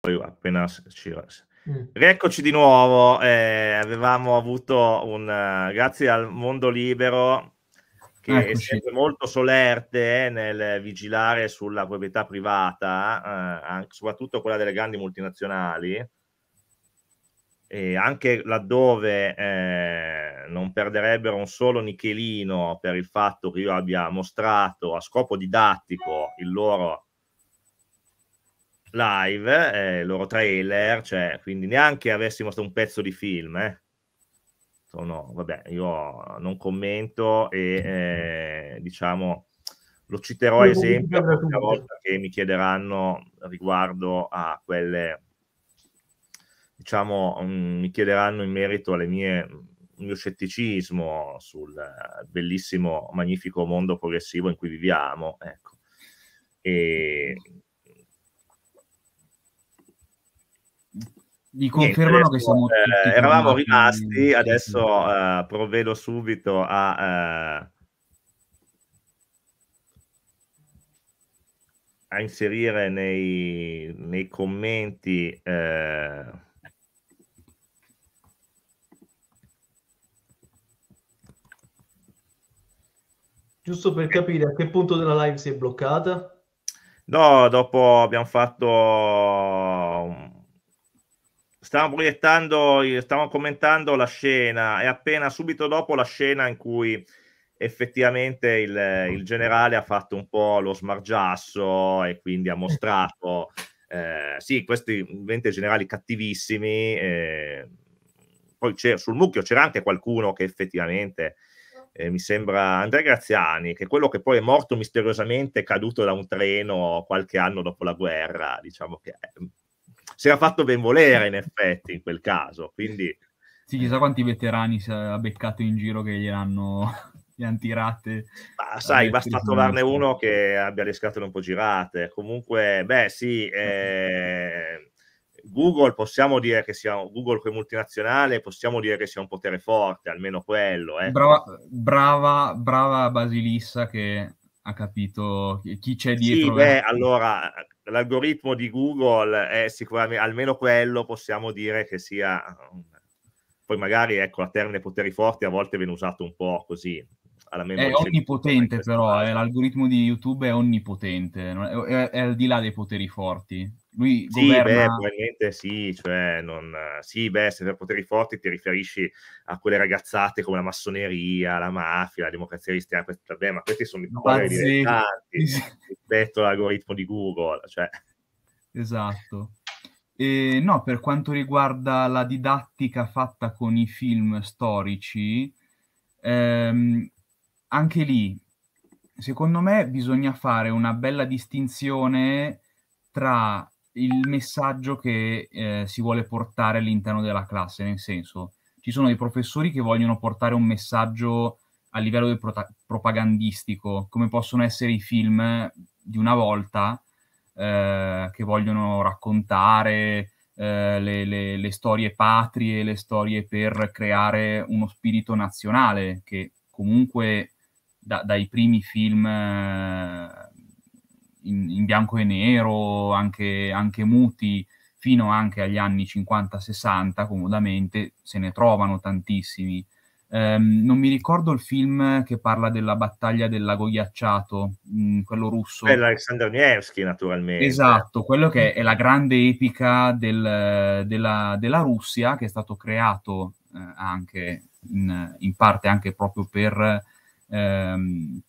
poi appena ci... Mm. Rieccoci di nuovo, eh, avevamo avuto un, grazie al Mondo Libero, che Eccoci. è sempre molto solerte eh, nel vigilare sulla proprietà privata, eh, anche, soprattutto quella delle grandi multinazionali, e anche laddove eh, non perderebbero un solo nichelino per il fatto che io abbia mostrato a scopo didattico il loro live, eh, il loro trailer, cioè, quindi neanche avessimo un pezzo di film. Eh. Sono, vabbè, io non commento e eh, diciamo lo citerò ad esempio una volta che mi chiederanno riguardo a quelle, diciamo, mm, mi chiederanno in merito alle mie il mio scetticismo sul bellissimo, magnifico mondo progressivo in cui viviamo, ecco. E Mi confermano Niente, che eh, siamo eh, eravamo rimasti, adesso uh, provvedo subito a, uh, a inserire nei, nei commenti uh, Giusto per capire a che punto della live si è bloccata? No, dopo abbiamo fatto Stavamo proiettando, stavamo commentando la scena e appena subito dopo la scena in cui effettivamente il, il generale ha fatto un po' lo smargiasso e quindi ha mm. mostrato, eh, sì, questi ovviamente generali cattivissimi. Eh, poi sul mucchio c'era anche qualcuno che effettivamente eh, mi sembra Andrea Graziani, che è quello che poi è morto misteriosamente caduto da un treno qualche anno dopo la guerra, diciamo che eh, si era fatto ben volere in effetti in quel caso. Quindi... Sì, chissà quanti veterani si è beccato in giro che gliel'hanno hanno tirate. Ma sai, basta trovarne uno che abbia le scatole un po' girate. Comunque, beh sì, eh, Google possiamo dire che sia Google che multinazionale, possiamo dire che sia un potere forte, almeno quello. Eh. Brava, brava, brava Basilissa che ha capito chi c'è dietro. Sì, beh, allora l'algoritmo di Google è sicuramente almeno quello possiamo dire che sia poi magari ecco la termine poteri forti a volte viene usato un po' così alla memoria. È onnipotente però, eh, l'algoritmo di YouTube è onnipotente, è, è, al di là dei poteri forti. Lui sì, governa... beh, probabilmente sì, cioè non... sì, beh, se per poteri forti ti riferisci a quelle ragazzate come la massoneria, la mafia, la democrazia cristiana, questa... beh, ma questi sono i poveri dilettanti rispetto all'algoritmo di Google, cioè... Esatto. E, no, per quanto riguarda la didattica fatta con i film storici, ehm, anche lì, secondo me, bisogna fare una bella distinzione tra il messaggio che eh, si vuole portare all'interno della classe, nel senso ci sono dei professori che vogliono portare un messaggio a livello prota- propagandistico, come possono essere i film di una volta eh, che vogliono raccontare eh, le, le, le, storie patrie, le storie per creare uno spirito nazionale che comunque da, dai primi film eh, in, in, bianco e nero, anche, anche muti, fino anche agli anni 50-60, comodamente, se ne trovano tantissimi. Um, non mi ricordo il film che parla della battaglia del lago ghiacciato, mh, mm, quello russo. Quello Alexander Nevsky, naturalmente. Esatto, quello che è la grande epica del, della, della, Russia, che è stato creato eh, anche in, in, parte anche proprio per ehm,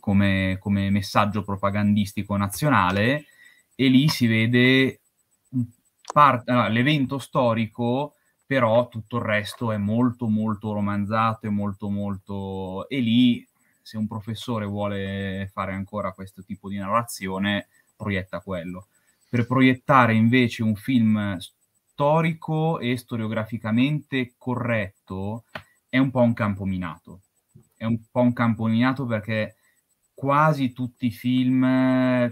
come, come messaggio propagandistico nazionale e lì si vede part- l'evento storico, però tutto il resto è molto molto romanzato e molto molto... e lì se un professore vuole fare ancora questo tipo di narrazione, proietta quello. Per proiettare invece un film storico e storiograficamente corretto è un po' un campo minato, è un po' un campominato perché quasi tutti i film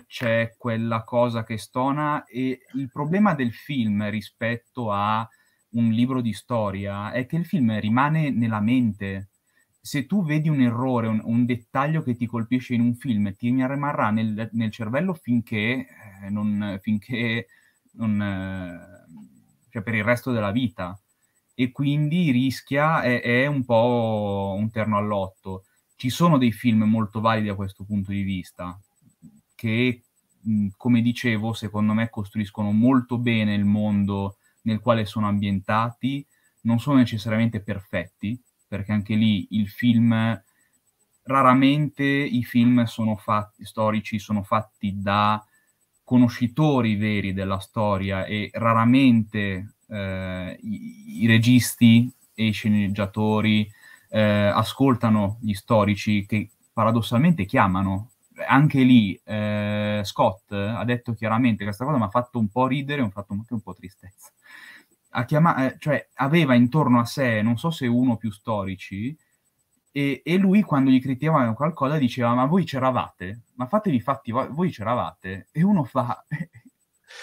c'è quella cosa che stona e il problema del film rispetto a un libro di storia è che il film rimane nella mente. Se tu vedi un errore, un, un dettaglio che ti colpisce in un film, ti rimarrà nel, nel cervello finché, eh, non, finché non, eh, cioè per il resto della vita e quindi rischia, è, è un po' un terno all'otto. Ci sono dei film molto validi da questo punto di vista, che, come dicevo, secondo me costruiscono molto bene il mondo nel quale sono ambientati, non sono necessariamente perfetti, perché anche lì il film, raramente i film sono fatti, storici sono fatti da conoscitori veri della storia e raramente eh, i, i, registi e i sceneggiatori eh, ascoltano gli storici che paradossalmente chiamano. Anche lì eh, Scott ha detto chiaramente questa cosa mi ha fatto un po' ridere, mi ha fatto anche un po' tristezza. Chiama- eh, cioè, aveva intorno a sé, non so se uno o più storici, e, e, lui quando gli criticavano qualcosa diceva ma voi c'eravate, ma fatevi fatti, voi c'eravate, e uno fa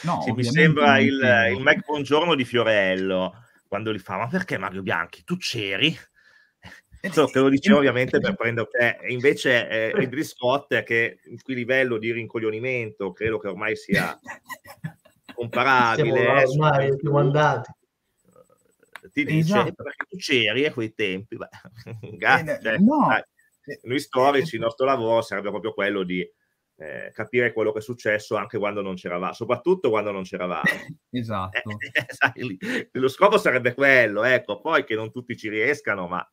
No, sì, mi sembra il, il Mac Buongiorno di Fiorello, quando gli fa, ma perché Mario Bianchi, tu c'eri? Eh so, te lo dicevo ovviamente per prendere te. Cioè, invece eh, Idris Scott, che in cui livello di rincoglionimento credo che ormai sia comparabile. Siamo eh, ormai, siamo andati eh, ti dice esatto. perché tu c'eri a quei tempi. Beh, eh, cioè, Noi storici, il nostro lavoro sarebbe proprio quello di eh, capire quello che è successo anche quando non c'era VAR, soprattutto quando non c'era VAR. esatto. Eh, sai, lo scopo sarebbe quello, ecco, poi che non tutti ci riescano, ma...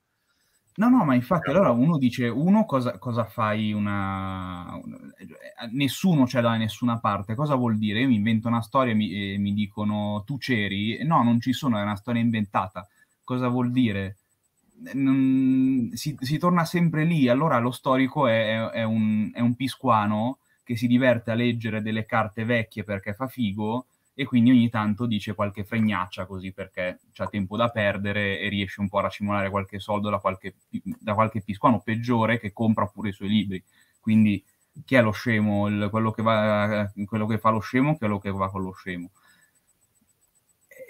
No, no, ma infatti allora uno dice, uno cosa, cosa fai una... Eh, nessuno c'è da nessuna parte, cosa vuol dire? Io mi invento una storia e mi, e mi dicono tu c'eri? No, non ci sono, è una storia inventata. Cosa vuol dire? non, si, si, torna sempre lì, allora lo storico è, è, un, è, un, piscuano che si diverte a leggere delle carte vecchie perché fa figo e quindi ogni tanto dice qualche fregnaccia così perché c'ha tempo da perdere e riesce un po' a racimolare qualche soldo da qualche, da qualche piscuano peggiore che compra pure i suoi libri. Quindi chi è lo scemo? Il, quello, che va, quello che fa lo scemo o quello che va con lo scemo?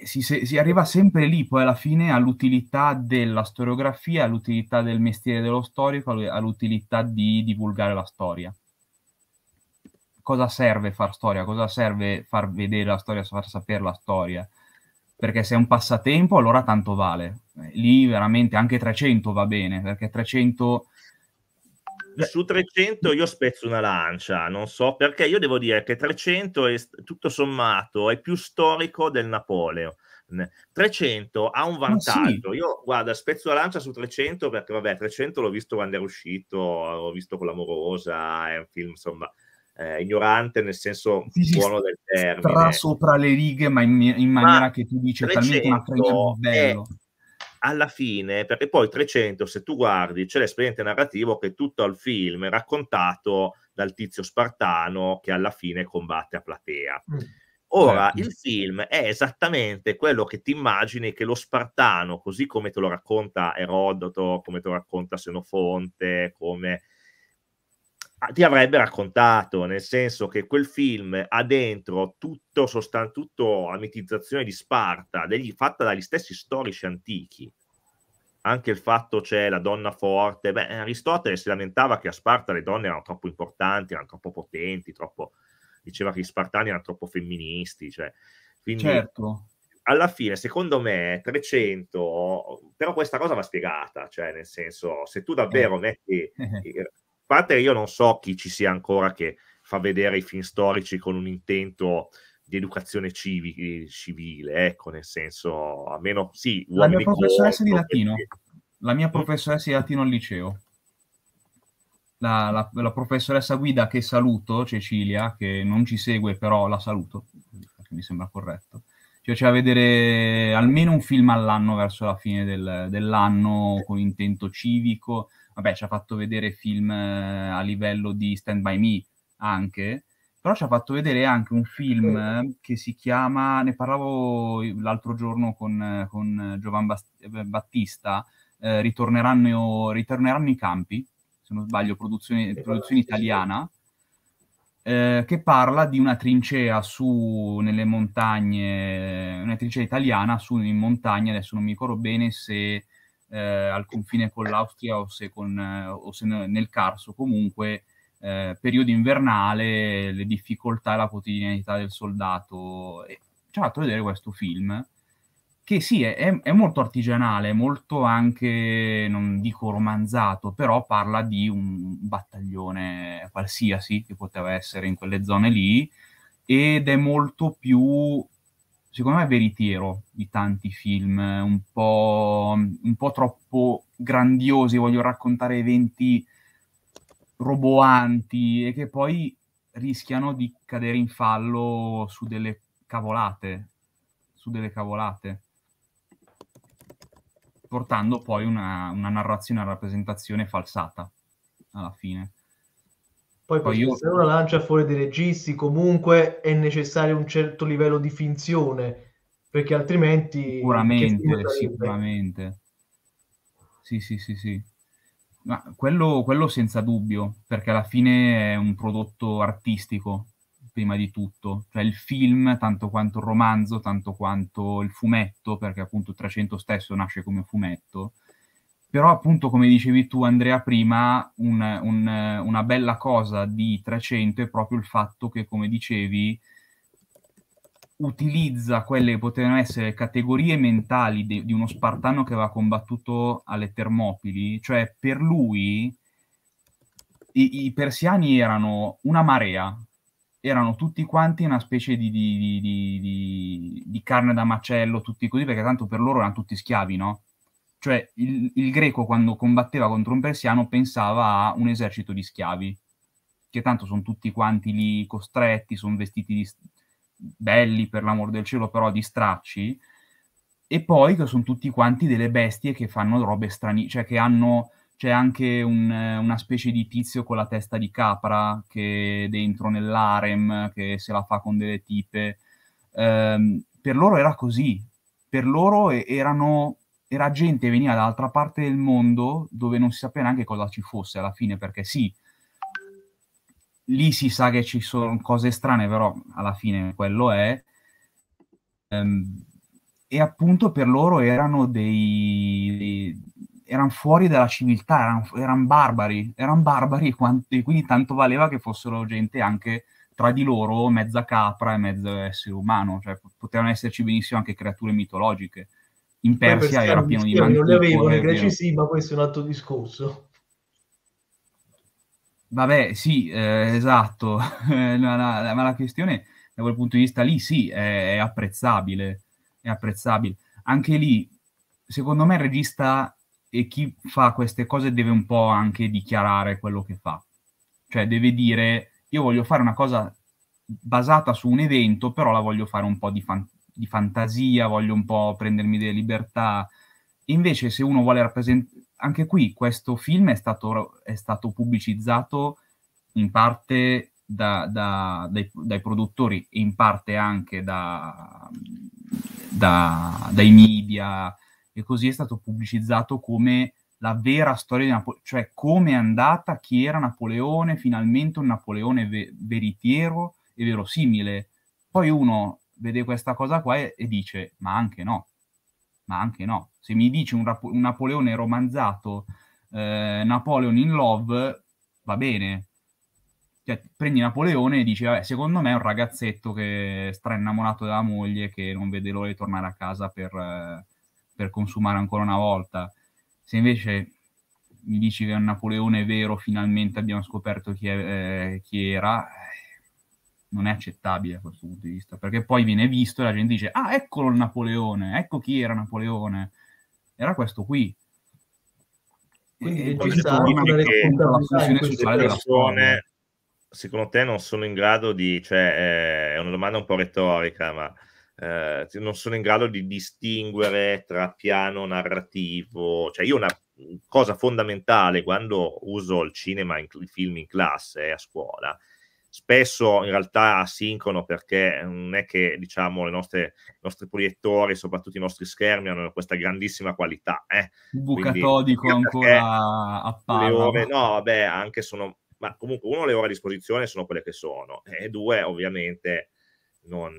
si, si, arriva sempre lì poi alla fine all'utilità della storiografia, all'utilità del mestiere dello storico, all'utilità di divulgare la storia. Cosa serve far storia? Cosa serve far vedere la storia, far sapere la storia? Perché se è un passatempo allora tanto vale. Lì veramente anche 300 va bene, perché 300 su 300 io spezzo una lancia, non so perché, io devo dire che 300 è, tutto sommato è più storico del Napoleon. 300 ha un vantaggio. Sì. Io guarda, spezzo la lancia su 300 perché vabbè, 300 l'ho visto quando era uscito, l'ho visto con l'amorosa, è un film insomma eh, ignorante nel senso sì, buono del termine. Tra sopra le righe, ma in, in maniera ma che tu dici talmente una è bello. È alla fine, perché poi 300, se tu guardi, c'è l'esperiente narrativo che tutto il film è raccontato dal tizio spartano che alla fine combatte a platea. Mm. Ora, il mm. film è esattamente quello che ti immagini che lo Spartano, così come te lo racconta Erodoto, come te lo racconta Senofonte, come ti avrebbe raccontato, nel senso che quel film ha dentro tutto, sostan- tutto la mitizzazione di Sparta, degli, fatta dagli stessi storici antichi. Anche il fatto c'è la donna forte. Beh, Aristotele si lamentava che a Sparta le donne erano troppo importanti, erano troppo potenti, troppo... diceva che gli spartani erano troppo femministi. Cioè. Quindi, certo. Alla fine, secondo me, 300, però questa cosa va spiegata, cioè nel senso, se tu davvero eh. metti... parte io non so chi ci sia ancora che fa vedere i film storici con un intento di educazione civi- eh, civile, ecco, nel senso, almeno sì, la mia professoressa corpo, di latino, perché... la mia mm? professoressa di latino al liceo. La, la, la, professoressa guida che saluto, Cecilia, che non ci segue, però la saluto, perché mi sembra corretto. Ci cioè, piaceva vedere almeno un film all'anno verso la fine del, dell'anno con intento civico, vabbè, ci ha fatto vedere film eh, a livello di Stand By Me anche, però ci ha fatto vedere anche un film che si chiama, ne parlavo l'altro giorno con, con Giovan Bast- eh, Battista, eh, ritorneranno, ritorneranno, i campi, se non sbaglio, produzione, produzione italiana, eh, che parla di una trincea su nelle montagne, una trincea italiana su in montagna, adesso non mi ricordo bene se eh, al confine con l'Austria o se, con, eh, o se nel Carso, comunque eh, periodo invernale, le difficoltà e la quotidianità del soldato. E ci ha fatto vedere questo film che sì, è, è molto artigianale, molto anche, non dico romanzato, però parla di un battaglione qualsiasi che poteva essere in quelle zone lì ed è molto più secondo me, veritiero di tanti film, un po', un po troppo grandiosi, voglio raccontare eventi roboanti e che poi rischiano di cadere in fallo su delle cavolate, su delle cavolate, portando poi una, una narrazione, una rappresentazione falsata alla fine. Poi, se uno lancia fuori dei registi, comunque è necessario un certo livello di finzione, perché altrimenti... Sicuramente, sicuramente. Sì, sì, sì, sì. Ma quello, quello senza dubbio, perché alla fine è un prodotto artistico, prima di tutto. Cioè il film, tanto quanto il romanzo, tanto quanto il fumetto, perché appunto 300 stesso nasce come fumetto, però appunto, come dicevi tu Andrea prima, un, un, una bella cosa di 300 è proprio il fatto che, come dicevi, utilizza quelle che potevano essere categorie mentali de- di uno spartano che aveva combattuto alle Termopili, cioè per lui i-, i persiani erano una marea, erano tutti quanti una specie di, di, di, di, carne da macello, tutti così, perché tanto per loro erano tutti schiavi, no? Cioè il, il greco quando combatteva contro un persiano pensava a un esercito di schiavi, che tanto sono tutti quanti lì costretti, sono vestiti di, belli per l'amor del cielo, però di stracci, e poi che sono tutti quanti delle bestie che fanno robe strane, cioè che hanno c'è anche un, una specie di tizio con la testa di capra che dentro nell'arem, che se la fa con delle tipe. Ehm, per loro era così, per loro erano era gente che veniva dall'altra parte del mondo dove non si sapeva neanche cosa ci fosse alla fine, perché sì, lì si sa che ci sono cose strane, però alla fine quello è. Um, e appunto per loro erano dei, dei erano fuori dalla civiltà, erano, eran barbari, erano barbari, quanti, quindi tanto valeva che fossero gente anche tra di loro mezza capra e mezzo essere umano, cioè potevano esserci benissimo anche creature mitologiche in eh, Persia per era pieno di manticore. Non le avevano, i greci sì, ma questo è un altro discorso. Vabbè, sì, eh, esatto, ma, la, ma la questione da quel punto di vista lì sì, è, è apprezzabile, è apprezzabile. Anche lì, secondo me il regista e chi fa queste cose deve un po' anche dichiarare quello che fa. Cioè deve dire io voglio fare una cosa basata su un evento, però la voglio fare un po' di fan- di fantasia, voglio un po' prendermi delle libertà. Invece se uno vuole rappresentare... Anche qui questo film è stato, è stato pubblicizzato in parte da, da, dai, dai, produttori e in parte anche da, dai media e così è stato pubblicizzato come la vera storia di Napoleone, cioè come è andata, chi era Napoleone, finalmente un Napoleone ve- veritiero e verosimile. Poi uno vede questa cosa qua e, e dice, ma anche no, ma anche no. Se mi dici un, rap- un Napoleone romanzato, eh, Napoleon in love, va bene. Cioè, prendi Napoleone e dici, vabbè, secondo me è un ragazzetto che è innamorato della moglie, che non vede l'ora di tornare a casa per, per consumare ancora una volta. Se invece mi dici che è un Napoleone vero, finalmente abbiamo scoperto chi, è, eh, chi era, non è accettabile da questo punto di vista, perché poi viene visto e la gente dice, ah, eccolo il Napoleone, ecco chi era Napoleone, era questo qui. Quindi è ci sta una della Secondo te non sono in grado di, cioè eh, è una domanda un po' retorica, ma eh, non sono in grado di distinguere tra piano narrativo, cioè io una cosa fondamentale quando uso il cinema, i film in classe, a scuola, spesso in realtà asincrono perché non è che diciamo i nostri proiettori, soprattutto i nostri schermi, hanno questa grandissima qualità. Eh. UV catodico ancora a palla. no, vabbè, anche sono, ma comunque uno le ore a disposizione sono quelle che sono e due ovviamente non...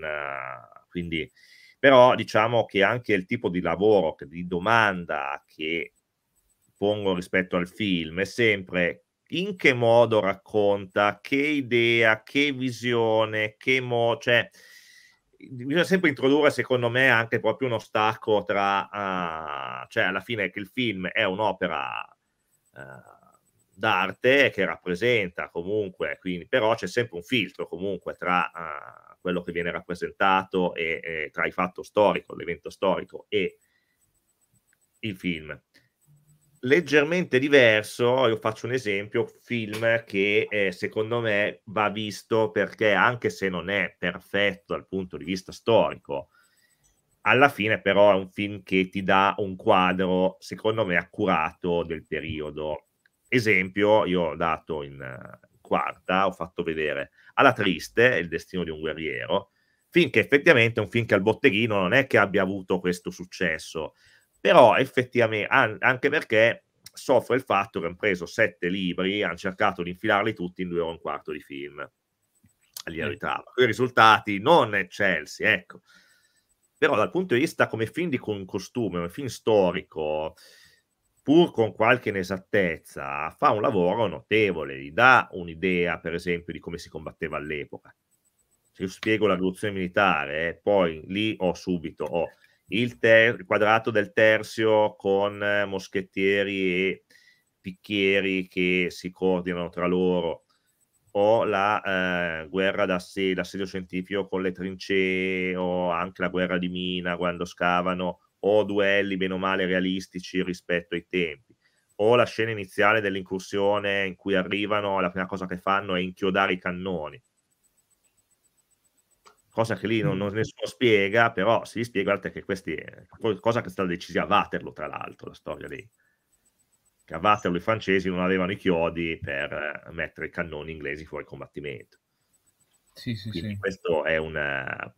quindi però diciamo che anche il tipo di lavoro, di domanda che pongo rispetto al film è sempre in che modo racconta, che idea, che visione, che mo... Cioè, bisogna sempre introdurre, secondo me, anche proprio uno stacco tra... Uh, cioè, alla fine che il film è un'opera uh, d'arte che rappresenta comunque, quindi, però c'è sempre un filtro comunque tra uh, quello che viene rappresentato e, e tra il fatto storico, l'evento storico e il film leggermente diverso, io faccio un esempio, film che eh, secondo me va visto perché anche se non è perfetto dal punto di vista storico, alla fine però è un film che ti dà un quadro, secondo me, accurato del periodo. Esempio, io ho dato in eh, quarta, ho fatto vedere Alla Triste, Il destino di un guerriero, finché effettivamente è un film che al botteghino non è che abbia avuto questo successo, però effettivamente, anche perché soffre il fatto che hanno preso sette libri, hanno cercato di infilarli tutti in due ore e un quarto di film. Li I risultati non eccelsi, ecco. Però dal punto di vista come film di costume, come film storico, pur con qualche inesattezza, fa un lavoro notevole, gli dà un'idea, per esempio, di come si combatteva all'epoca. Se io spiego la rivoluzione militare, eh, poi lì ho subito ho il, ter- il quadrato del terzio con eh, moschettieri e picchieri che si coordinano tra loro, o la eh, guerra d'assedio scientifico con le trincee, o anche la guerra di mina quando scavano, o duelli bene o male realistici rispetto ai tempi, o la scena iniziale dell'incursione in cui arrivano, la prima cosa che fanno è inchiodare i cannoni, cosa che lì non, non nessuno spiega, però si spiega guardate, che questi è eh, qualcosa che è stata decisa a Waterloo, tra l'altro, la storia lì. Che a Waterloo i francesi non avevano i chiodi per eh, mettere i cannoni inglesi fuori combattimento. Sì, sì, Quindi sì. questo è un...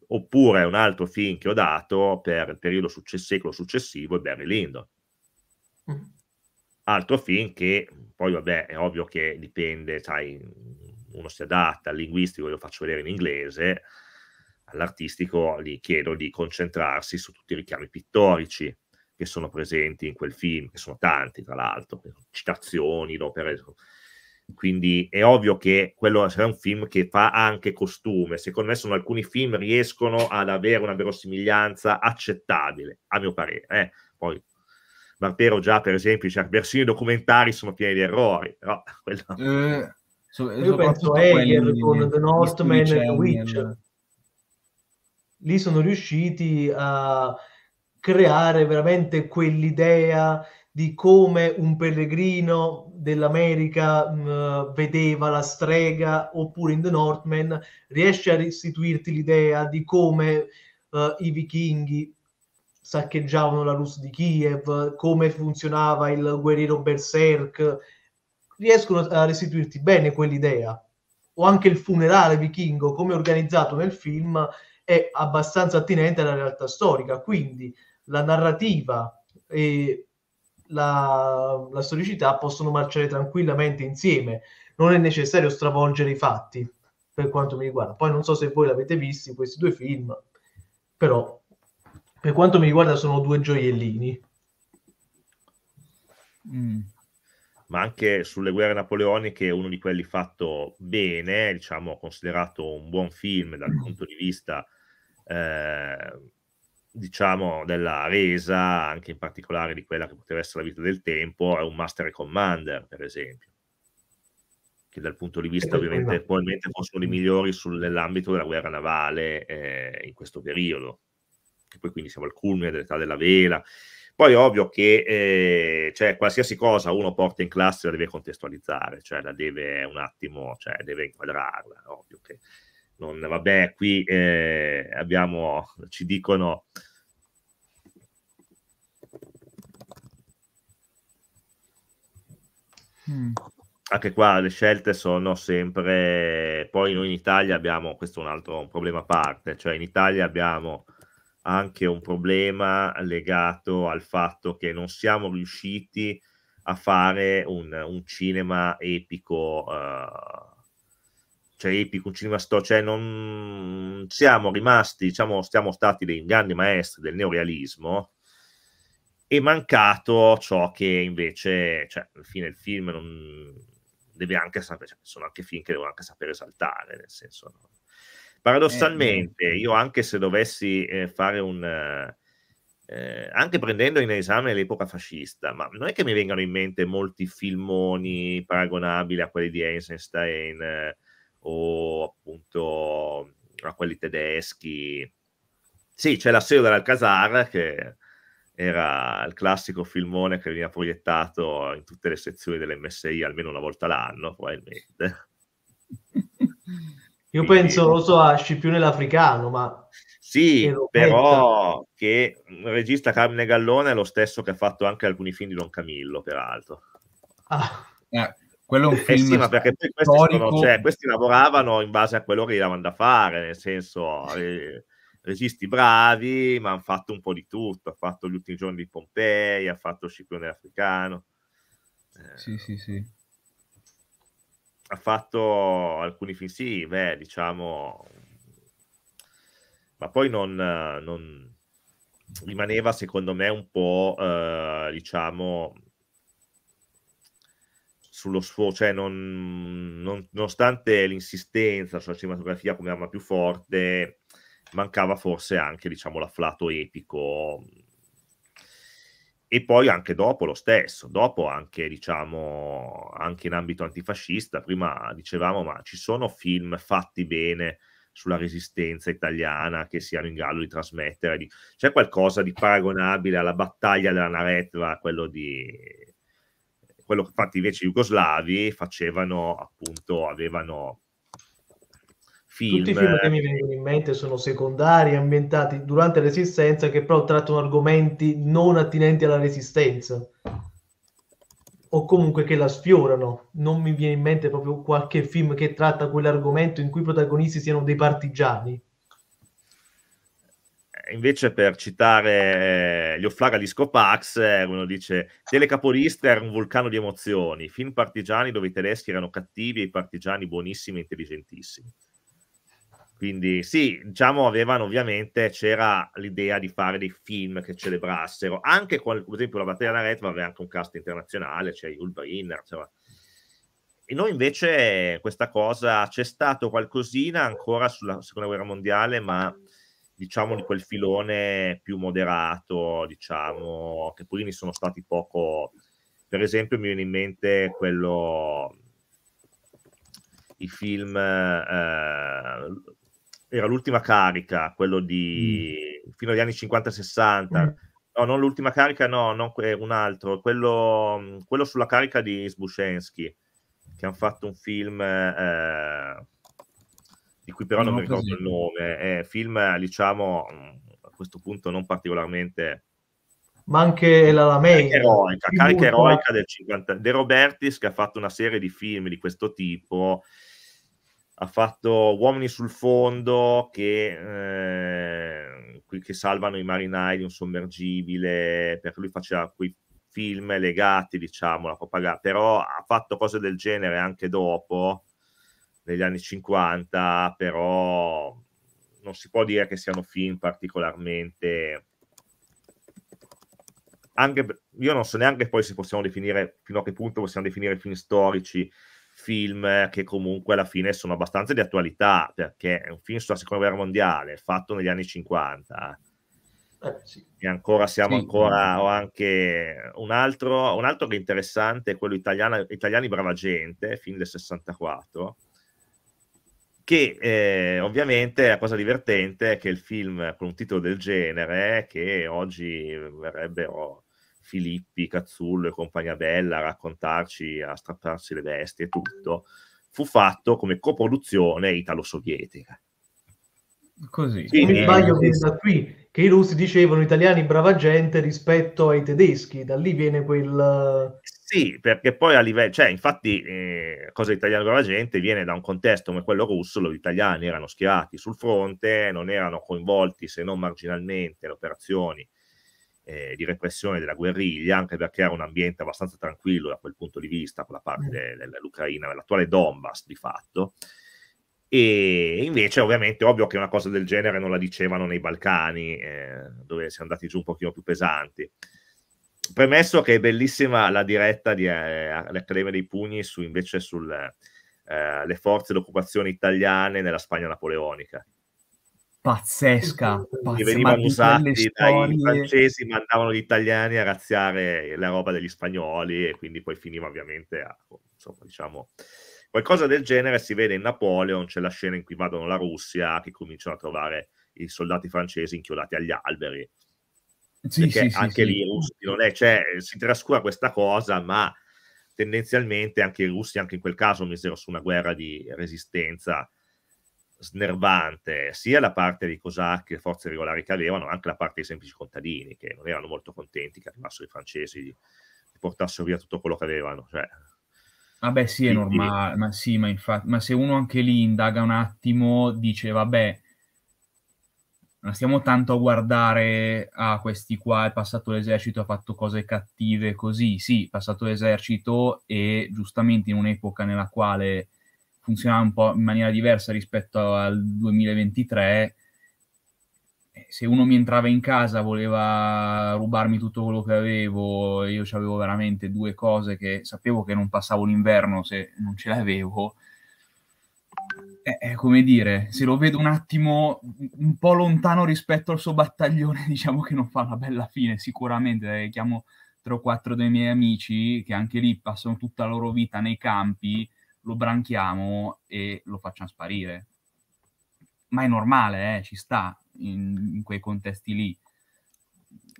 Oppure un altro film che ho dato per il periodo success- secolo successivo è Barry Lyndon. Mm. Altro film che, poi vabbè, è ovvio che dipende, sai, uno si adatta al linguistico, io lo faccio vedere in inglese, all'artistico gli chiedo di concentrarsi su tutti i richiami pittorici che sono presenti in quel film, che sono tanti tra l'altro, citazioni, opere. Quindi è ovvio che quello sarà un film che fa anche costume. Secondo me sono alcuni film riescono ad avere una verosimiglianza accettabile, a mio parere. Eh, poi Barbero già, per esempio, dice che cioè, versioni documentari sono pieni di errori, però quello... Eh, so, io penso a Alien con The Northman e The Witcher lì sono riusciti a creare veramente quell'idea di come un pellegrino dell'America mh, mm, vedeva la strega oppure in The Northman riesce a restituirti l'idea di come uh, i vichinghi saccheggiavano la Rus di Kiev, come funzionava il guerriero berserk, riescono a restituirti bene quell'idea. O anche il funerale vichingo, come organizzato nel film, è abbastanza attinente alla realtà storica, quindi la narrativa e la, la storicità possono marciare tranquillamente insieme, non è necessario stravolgere i fatti per quanto mi riguarda. Poi non so se voi l'avete visti questi due film, però per quanto mi riguarda sono due gioiellini. Mm. Ma anche sulle guerre napoleoniche uno di quelli fatto bene, diciamo considerato un buon film dal mm. punto di vista eh, diciamo della resa, anche in particolare di quella che poteva essere la vita del tempo, è un master commander, per esempio, che dal punto di vista ovviamente probabilmente fossero i migliori nell'ambito della guerra navale eh, in questo periodo, che poi quindi siamo al culmine dell'età della vela. Poi ovvio che eh, cioè, qualsiasi cosa uno porta in classe la deve contestualizzare, cioè la deve un attimo, cioè deve inquadrarla, ovvio che non, vabbè, qui eh, abbiamo, ci dicono mm. anche qua le scelte sono sempre, poi noi in Italia abbiamo, questo è un altro un problema a parte, cioè in Italia abbiamo anche un problema legato al fatto che non siamo riusciti a fare un, un cinema epico. Uh, cioè Epic, un cinema sto, cioè non siamo rimasti, diciamo, siamo stati dei grandi maestri del neorealismo e mancato ciò che invece, cioè, alla fine il film non deve anche sapere, cioè, sono anche film che devono anche sapere esaltare, nel senso... No? Paradossalmente, eh, eh. io anche se dovessi eh, fare un... Eh, anche prendendo in esame l'epoca fascista, ma non è che mi vengano in mente molti filmoni paragonabili a quelli di Eisenstein, eh, o appunto a quelli tedeschi. Sì, c'è la serie dell'Alcazar che era il classico filmone che veniva proiettato in tutte le sezioni dell'MSI almeno una volta l'anno, probabilmente. Io penso, lo so, a Scipione l'Africano, ma... Sì, però che il regista Carmine Gallone è lo stesso che ha fatto anche alcuni film di Don Camillo, peraltro. Ah. Eh, quello è un eh film sì, ma perché poi questi, sono, cioè, questi, lavoravano in base a quello che gli davano da fare, nel senso eh, registi bravi, ma hanno fatto un po' di tutto, ha fatto gli ultimi giorni di Pompei, ha fatto Scipione africano. Eh, sì, sì, sì. Ha fatto alcuni film, sì, beh, diciamo... Ma poi non, non rimaneva, secondo me, un po', eh, diciamo, sullo sfondo, cioè non, non, nonostante l'insistenza sulla cinematografia come arma più forte, mancava forse anche diciamo l'afflato epico e poi anche dopo lo stesso, dopo anche diciamo anche in ambito antifascista, prima dicevamo ma ci sono film fatti bene sulla resistenza italiana che siano in grado di trasmettere, di... c'è qualcosa di paragonabile alla battaglia della Naretva, quello di quello che infatti invece i jugoslavi facevano appunto, avevano film. Tutti i film che mi vengono in mente sono secondari, ambientati durante la resistenza, che però trattano argomenti non attinenti alla resistenza o comunque che la sfiorano. Non mi viene in mente proprio qualche film che tratta quell'argomento in cui i protagonisti siano dei partigiani invece per citare eh, gli offlaga Offlagalisco Pax, eh, uno dice Telecapolista era un vulcano di emozioni, film partigiani dove i tedeschi erano cattivi e i partigiani buonissimi e intelligentissimi. Quindi sì, diciamo avevano ovviamente, c'era l'idea di fare dei film che celebrassero, anche con, per esempio la battaglia della Retva aveva anche un cast internazionale, c'è cioè Yul insomma. E noi invece questa cosa, c'è stato qualcosina ancora sulla seconda guerra mondiale, ma diciamo di quel filone più moderato, diciamo, che mi sono stati poco... Per esempio mi viene in mente quello... i film... Eh, era l'ultima carica, quello di... Mm. fino agli anni 50-60. Mm. No, non l'ultima carica, no, non que- un altro, quello, quello, sulla carica di Sbushensky, che hanno fatto un film... Eh, di cui però non, non mi ricordo così. il nome, è eh, film diciamo mm, a questo punto non particolarmente ma anche la Lamei eroica, carica eroica del 50 De Robertis che ha fatto una serie di film di questo tipo ha fatto Uomini sul fondo che, eh, che salvano i marinai di un sommergibile, perché lui faceva quei film legati, diciamo, alla propaganda, però ha fatto cose del genere anche dopo, negli anni 50, però non si può dire che siano film particolarmente... Anche, io non so neanche poi se possiamo definire, fino a che punto possiamo definire film storici, film che comunque alla fine sono abbastanza di attualità, perché è un film sulla seconda guerra mondiale, fatto negli anni 50. Eh, sì. E ancora siamo sì, ancora, sì. ho anche un altro, un altro che è interessante, è quello italiano, Italiani Brava Gente, film del 64, che eh, ovviamente la cosa divertente è che il film con un titolo del genere, che oggi verrebbero Filippi, Cazzullo e compagnia bella a raccontarci, a strapparsi le vesti e tutto, fu fatto come coproduzione italo-sovietica. Così. Quindi, mi sbaglio che da qui che i russi dicevano italiani brava gente rispetto ai tedeschi, da lì viene quel... Sì, perché poi a livello, cioè infatti eh, cosa italiana con la gente viene da un contesto come quello russo dove gli italiani erano schierati sul fronte, non erano coinvolti se non marginalmente le operazioni eh, di repressione della guerriglia, anche perché era un ambiente abbastanza tranquillo da quel punto di vista, quella parte mm. dell'Ucraina, dell'attuale Donbass di fatto. E invece, ovviamente, ovvio che una cosa del genere non la dicevano nei Balcani, eh, dove si è andati giù un pochino più pesanti premesso che è bellissima la diretta di dell'Accademia eh, dei Pugni su, invece sulle eh, forze d'occupazione italiane nella Spagna napoleonica. Pazzesca, pazzesca. venivano usati dai francesi, mandavano gli italiani a razziare la roba degli spagnoli e quindi poi finiva ovviamente a, insomma, diciamo, qualcosa del genere si vede in Napoleon, c'è la scena in cui vadono la Russia, che cominciano a trovare i soldati francesi inchiodati agli alberi sì, perché sì, anche sì, lì i russi non è, cioè, si trascura questa cosa, ma tendenzialmente anche i russi, anche in quel caso, misero su una guerra di resistenza snervante, sia la parte dei cosacchi, le forze regolari che avevano, anche la parte dei semplici contadini, che non erano molto contenti che arrivassero i francesi, e portassero via tutto quello che avevano. Cioè, Vabbè, sì, è normale, ma sì, ma infatti, ma se uno anche lì indaga un attimo, dice, vabbè, non stiamo tanto a guardare a ah, questi qua, è passato l'esercito ha fatto cose cattive così, sì, passato l'esercito e giustamente in un'epoca nella quale funzionava un po' in maniera diversa rispetto al 2023, eh, se uno mi entrava in casa voleva rubarmi tutto quello che avevo, io avevo veramente due cose che sapevo che non passavo l'inverno se non ce le avevo, è eh, eh, come dire, se lo vedo un attimo un po' lontano rispetto al suo battaglione, diciamo che non fa una bella fine sicuramente. Eh, chiamo tre o quattro dei miei amici che anche lì passano tutta la loro vita nei campi, lo branchiamo e lo facciamo sparire. Ma è normale, eh, ci sta in, in quei contesti lì.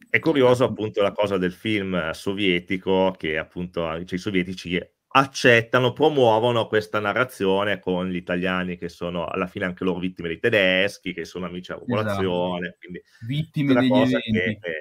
È curioso appunto la cosa del film eh, sovietico che appunto cioè, i sovietici accettano, promuovono questa narrazione con gli italiani che sono alla fine anche loro vittime dei tedeschi, che sono amici a esatto. popolazione, esatto. vittime della cosa eventi. che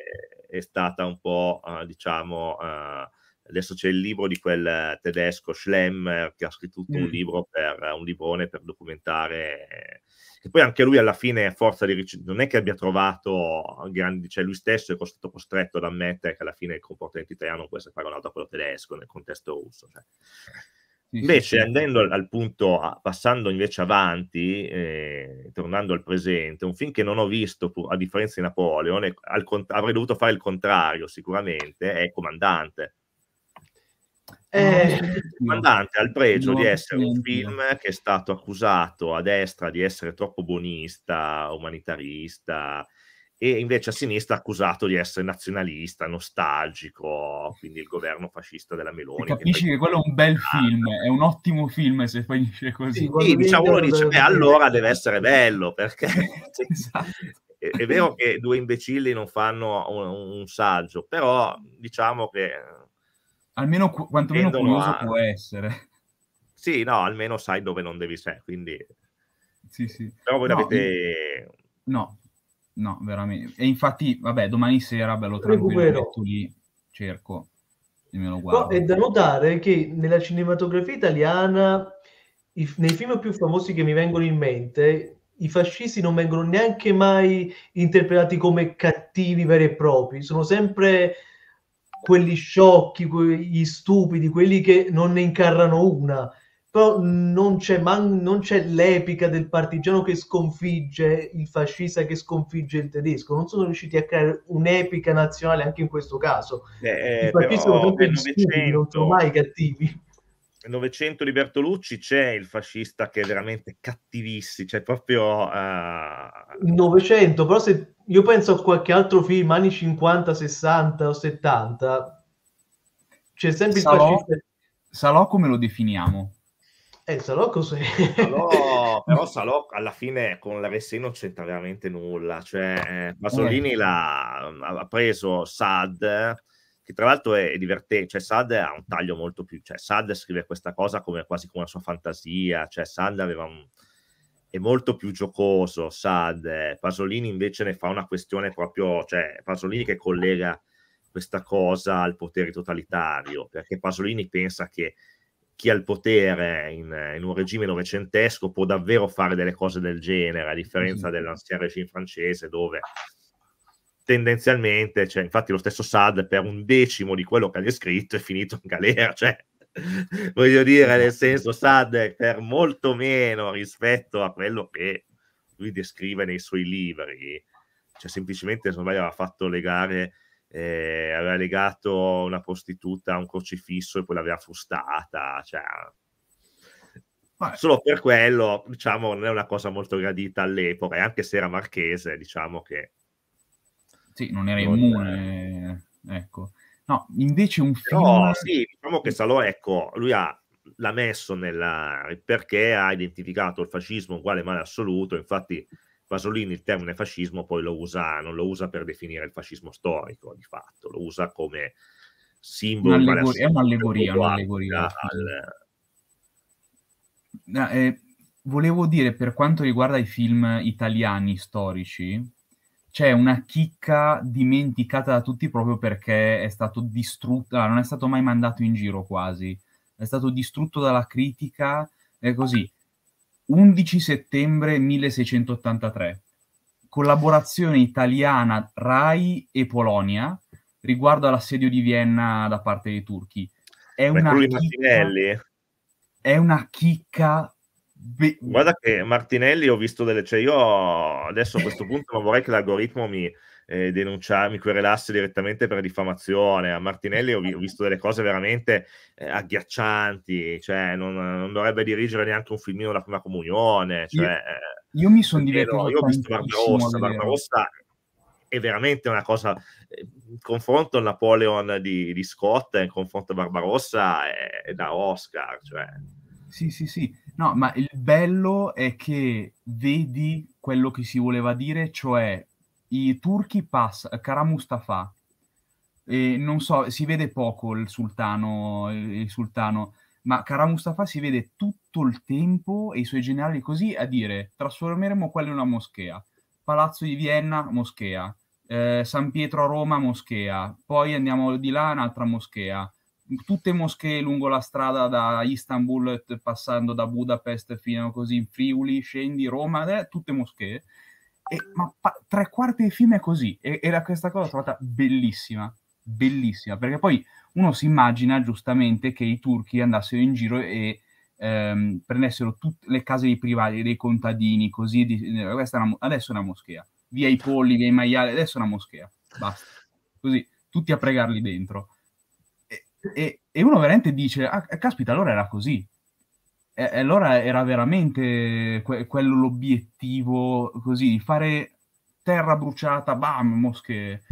è, è, stata un po', uh, diciamo, uh, adesso c'è il libro di quel tedesco Schlemmer che ha scritto mm. un libro per un librone per documentare che poi anche lui alla fine, forza di ric- non è che abbia trovato grandi, cioè lui stesso è stato costretto ad ammettere che alla fine il comportamento italiano può essere paragonato a quello tedesco nel contesto russo. Cioè. Invece, andando al punto, passando invece avanti, eh, tornando al presente, un film che non ho visto, a differenza di Napoleon, è, al, avrei dovuto fare il contrario sicuramente, è Comandante eh, eh il comandante ha il pregio di essere un film che è stato accusato a destra di essere troppo buonista, umanitarista, e invece a sinistra accusato di essere nazionalista, nostalgico, quindi il governo fascista della Meloni. E capisci che, che quello è un bel ah. film, è un ottimo film se finisce così. Sì, sì diciamo uno dice, beh allora deve essere bello, perché esatto. è, è, vero che due imbecilli non fanno un, un saggio, però diciamo che almeno cu- quantomeno Tendono curioso a... può essere. Sì, no, almeno sai dove non devi essere, quindi... Sì, sì. Però voi no, l'avete... No, no, veramente. E infatti, vabbè, domani sera, bello tranquillo, metto lì, cerco e me lo guardo. No, è da notare che nella cinematografia italiana, i, nei film più famosi che mi vengono in mente, i fascisti non vengono neanche mai interpretati come cattivi veri e propri, sono sempre quelli sciocchi, quelli stupidi, quelli che non ne incarrano una. Però non c'è, man- non c'è l'epica del partigiano che sconfigge il fascista, che sconfigge il tedesco. Non sono riusciti a creare un'epica nazionale anche in questo caso. Eh, I fascisti sono tutti stupidi, non sono mai cattivi. Nel Novecento di Bertolucci c'è il fascista che è veramente cattivissimo, cioè proprio... Uh... Novecento, però se io penso a qualche altro film anni 50, 60 o 70. C'è sempre Salò, il fascista. Salò come lo definiamo? Eh, Salò cos'è? Salò, però Salò alla fine con la RSI non c'entra veramente nulla. Cioè, eh, Pasolini eh. l'ha, ha preso Sad, che tra l'altro è, divertente, cioè Sad ha un taglio molto più, cioè Sad scrive questa cosa come, quasi come la sua fantasia, cioè Sad aveva un, è molto più giocoso, sad. Eh. Pasolini invece ne fa una questione proprio, cioè Pasolini che collega questa cosa al potere totalitario, perché Pasolini pensa che chi ha il potere in, in un regime novecentesco può davvero fare delle cose del genere, a differenza dell'anziano regime francese dove tendenzialmente, cioè, infatti lo stesso Sad per un decimo di quello che ha scritto è finito in galera, cioè voglio dire, nel senso, Sadek per molto meno rispetto a quello che lui descrive nei suoi libri, cioè semplicemente, se non aveva fatto legare, eh, aveva legato una prostituta a un crocifisso e poi l'aveva frustata, cioè... Solo per quello, diciamo, non è una cosa molto gradita all'epoca, e anche se era marchese, diciamo che... Sì, non era immune, ecco. No, invece un film... No, sì, diciamo che Salò, ecco, lui ha, l'ha messo nella... perché ha identificato il fascismo uguale male assoluto, infatti Pasolini il termine fascismo poi lo usa, non lo usa per definire il fascismo storico, di fatto, lo usa come simbolo... Un'allegoria, è un'allegoria, un'allegoria. Al... No, eh, volevo dire, per quanto riguarda i film italiani storici, c'è cioè, una chicca dimenticata da tutti proprio perché è stato distrutto, non è stato mai mandato in giro quasi, è stato distrutto dalla critica, è così. 11 settembre 1683, collaborazione italiana RAI e Polonia riguardo all'assedio di Vienna da parte dei turchi. È una, chicca, è una chicca Be- Guarda che Martinelli ho visto delle... Cioè io adesso a questo punto non vorrei che l'algoritmo mi eh, denunciasse, mi querelasse direttamente per diffamazione. A Martinelli ho, vi- ho visto delle cose veramente eh, agghiaccianti, cioè non, non, dovrebbe dirigere neanche un filmino della prima comunione. Cioè, io, io, mi sono divertito. No, io ho visto Barbarossa, Barbarossa è veramente una cosa. Eh, Il confronto Napoleon di, di Scott in confronto a Barbarossa è, è da Oscar. Cioè. Sì, sì, sì. No, ma il bello è che vedi quello che si voleva dire, cioè i turchi passano, Kara Mustafa, e non so, si vede poco il sultano, il sultano, ma Kara Mustafa si vede tutto il tempo e i suoi generali così a dire trasformeremo quella in una moschea, Palazzo di Vienna, moschea, eh, San Pietro a Roma, moschea, poi andiamo di là, un'altra moschea, tutte moschee lungo la strada da Istanbul, passando da Budapest fino a così in Friuli, scendi Roma, eh, tutte moschee. E, ma pa- tre quarti del film è così. E, era questa cosa trovata bellissima, bellissima, perché poi uno si immagina giustamente che i turchi andassero in giro e ehm, prendessero tutte le case dei privati, dei contadini, così. Di, questa è una, adesso è una moschea. Via i polli, via i maiali, adesso è una moschea. Basta. Così, tutti a pregarli dentro. E, e uno veramente dice, ah, eh, caspita, allora era così. E, allora era veramente que- quello l'obiettivo, così, fare terra bruciata, bam, mosche.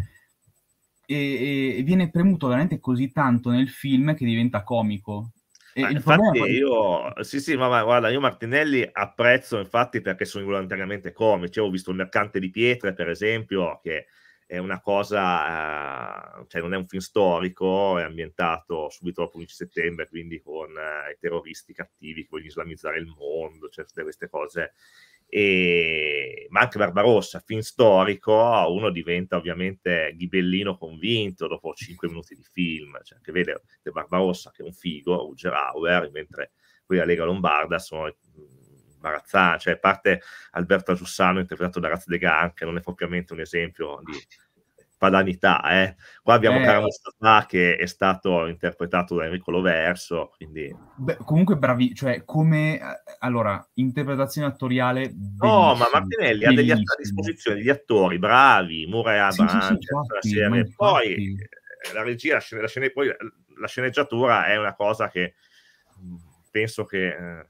E, e, viene premuto veramente così tanto nel film che diventa comico. E il infatti io, sì sì, ma, ma guarda, io Martinelli apprezzo infatti perché sono involontariamente comici, ho visto il mercante di pietre per esempio che è una cosa, eh, cioè non è un film storico, è ambientato subito dopo l'11 settembre, quindi con eh, i terroristi cattivi che vogliono islamizzare il mondo, cioè tutte queste cose. E, ma anche Barbarossa, film storico, uno diventa ovviamente ghibellino convinto dopo 5 minuti di film, cioè che vede Barbarossa che è un figo, Ruggero Ugerauer, mentre quella Lega Lombarda sono imbarazzante, cioè a parte Alberto Giussano interpretato da Raz De Gan, che non è propriamente un esempio di padanità, eh. Qua abbiamo eh, Cara Mustafa che è stato interpretato da Enrico Loverso, quindi... Beh, comunque bravi, cioè come... Eh, allora, interpretazione attoriale... No, ma Martinelli ha degli, a disposizione degli attori bravi, Murray sì, Abrams, sì, sì, sì cioè, infatti, poi eh, la regia, la, scene, la, scene, poi, la sceneggiatura è una cosa che mm, penso che... Eh,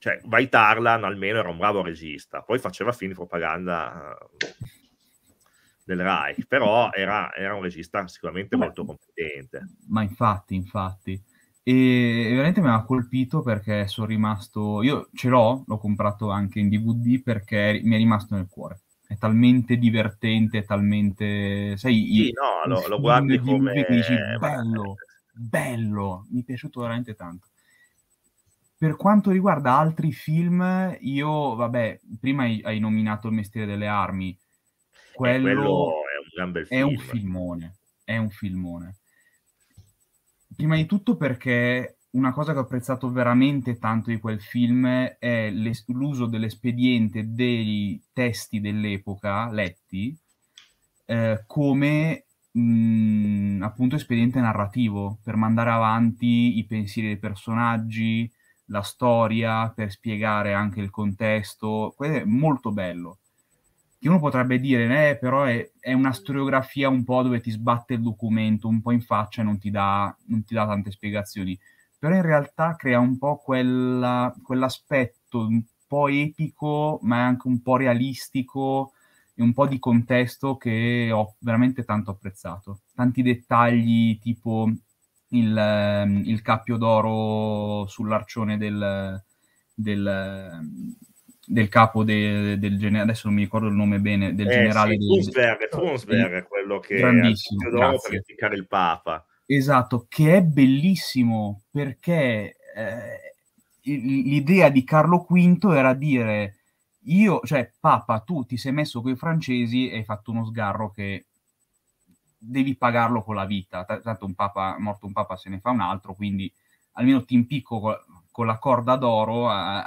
cioè Vai Tarlan almeno era un bravo regista, poi faceva film di propaganda eh, del Rai, però era, era un regista sicuramente Beh, molto competente. Ma infatti, infatti. E veramente mi ha colpito perché sono rimasto, io ce l'ho, l'ho comprato anche in DVD perché mi è rimasto nel cuore. È talmente divertente, è talmente... Sai, sì, io, no, lo, lo guardi come... Dici, bello, bello, mi è piaciuto veramente tanto. Per quanto riguarda altri film, io, vabbè, prima hai, hai nominato Il mestiere delle armi. Eh, quello, quello è, un è un filmone. È un filmone. Prima di tutto perché una cosa che ho apprezzato veramente tanto di quel film è l'uso dell'espediente dei testi dell'epoca letti eh, come mh, mm, appunto espediente narrativo per mandare avanti i pensieri dei personaggi, la storia, per spiegare anche il contesto, quello è molto bello. Che uno potrebbe dire, eh, però è, è, una storiografia un po' dove ti sbatte il documento un po' in faccia e non ti dà, non ti dà tante spiegazioni. Però in realtà crea un po' quella, quell'aspetto un po' epico, ma anche un po' realistico e un po' di contesto che ho veramente tanto apprezzato. Tanti dettagli tipo il, ehm, il cappio d'oro sull'arcione del, del, del capo de, del generale, adesso non mi ricordo il nome bene, del eh, generale... Sì, Funsberg, Funsberg è quello che ha il d'oro per indicare il Papa. Esatto, che è bellissimo perché eh, l'idea di Carlo V era dire io, cioè Papa, tu ti sei messo con i francesi e hai fatto uno sgarro che devi pagarlo con la vita. Tanto un papa, morto un papa se ne fa un altro, quindi almeno ti impicco con, con la corda d'oro a, a,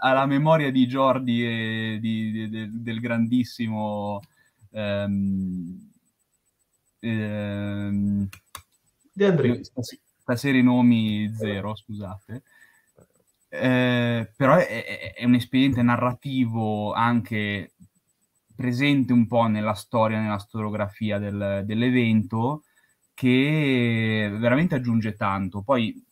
alla memoria di Giordi e di, di, del, del grandissimo... Ehm, ehm, di Andrea. Stasera i nomi zero, scusate. Eh, però è, è, un espediente narrativo anche presente un po' nella storia, nella storiografia del, dell'evento, che veramente aggiunge tanto. Poi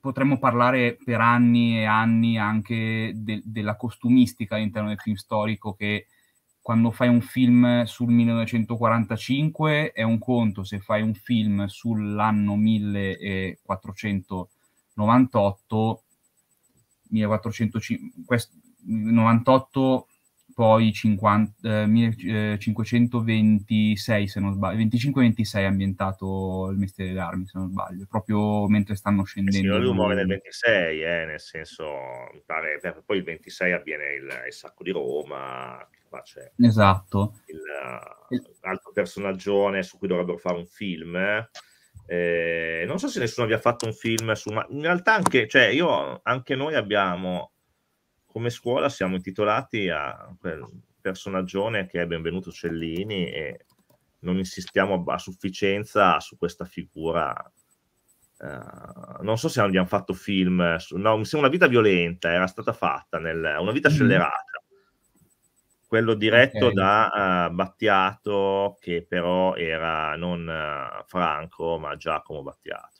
potremmo parlare per anni e anni anche de- della costumistica all'interno del film storico che quando fai un film sul 1945 è un conto, se fai un film sull'anno 1498, 1498 poi 50, eh, 1526, eh, se non sbaglio, 2526 è ambientato il mestiere d'armi, se non sbaglio, proprio mentre stanno eh scendendo. Il signor Lu muore nel 26, eh, nel senso, mi pare, per, poi il 26 avviene il, il sacco di Roma, qua c'è cioè, esatto. Eh, l'altro personaggione su cui dovrebbero fare un film. Eh, non so se nessuno abbia fatto un film su, ma in realtà anche, cioè io, anche noi abbiamo come scuola siamo intitolati a quel personaggio che è Benvenuto Cellini e non insistiamo a sufficienza su questa figura. Uh, non so se abbiamo fatto film, su, no, mi sembra una vita violenta, era stata fatta, nel, una vita mm. scellerata, quello diretto okay. da uh, Battiato, che però era non uh, Franco, ma Giacomo Battiato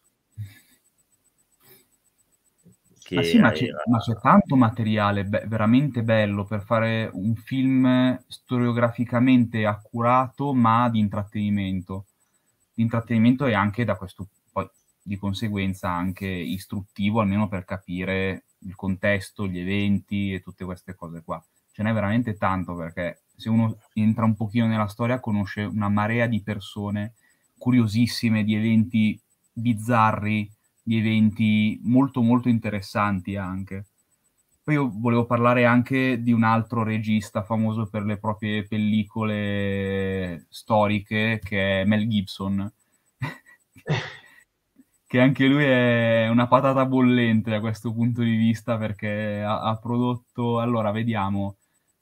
Ma sì, ma c'è, ma c'è, tanto materiale be- veramente bello per fare un film storiograficamente accurato, ma di intrattenimento. L'intrattenimento è anche da questo, poi di conseguenza anche istruttivo, almeno per capire il contesto, gli eventi e tutte queste cose qua. Ce n'è veramente tanto perché se uno entra un pochino nella storia conosce una marea di persone curiosissime di eventi bizzarri di eventi molto molto interessanti anche. Poi io volevo parlare anche di un altro regista famoso per le proprie pellicole storiche che è Mel Gibson. che anche lui è una patata bollente da questo punto di vista perché ha, ha prodotto, allora vediamo,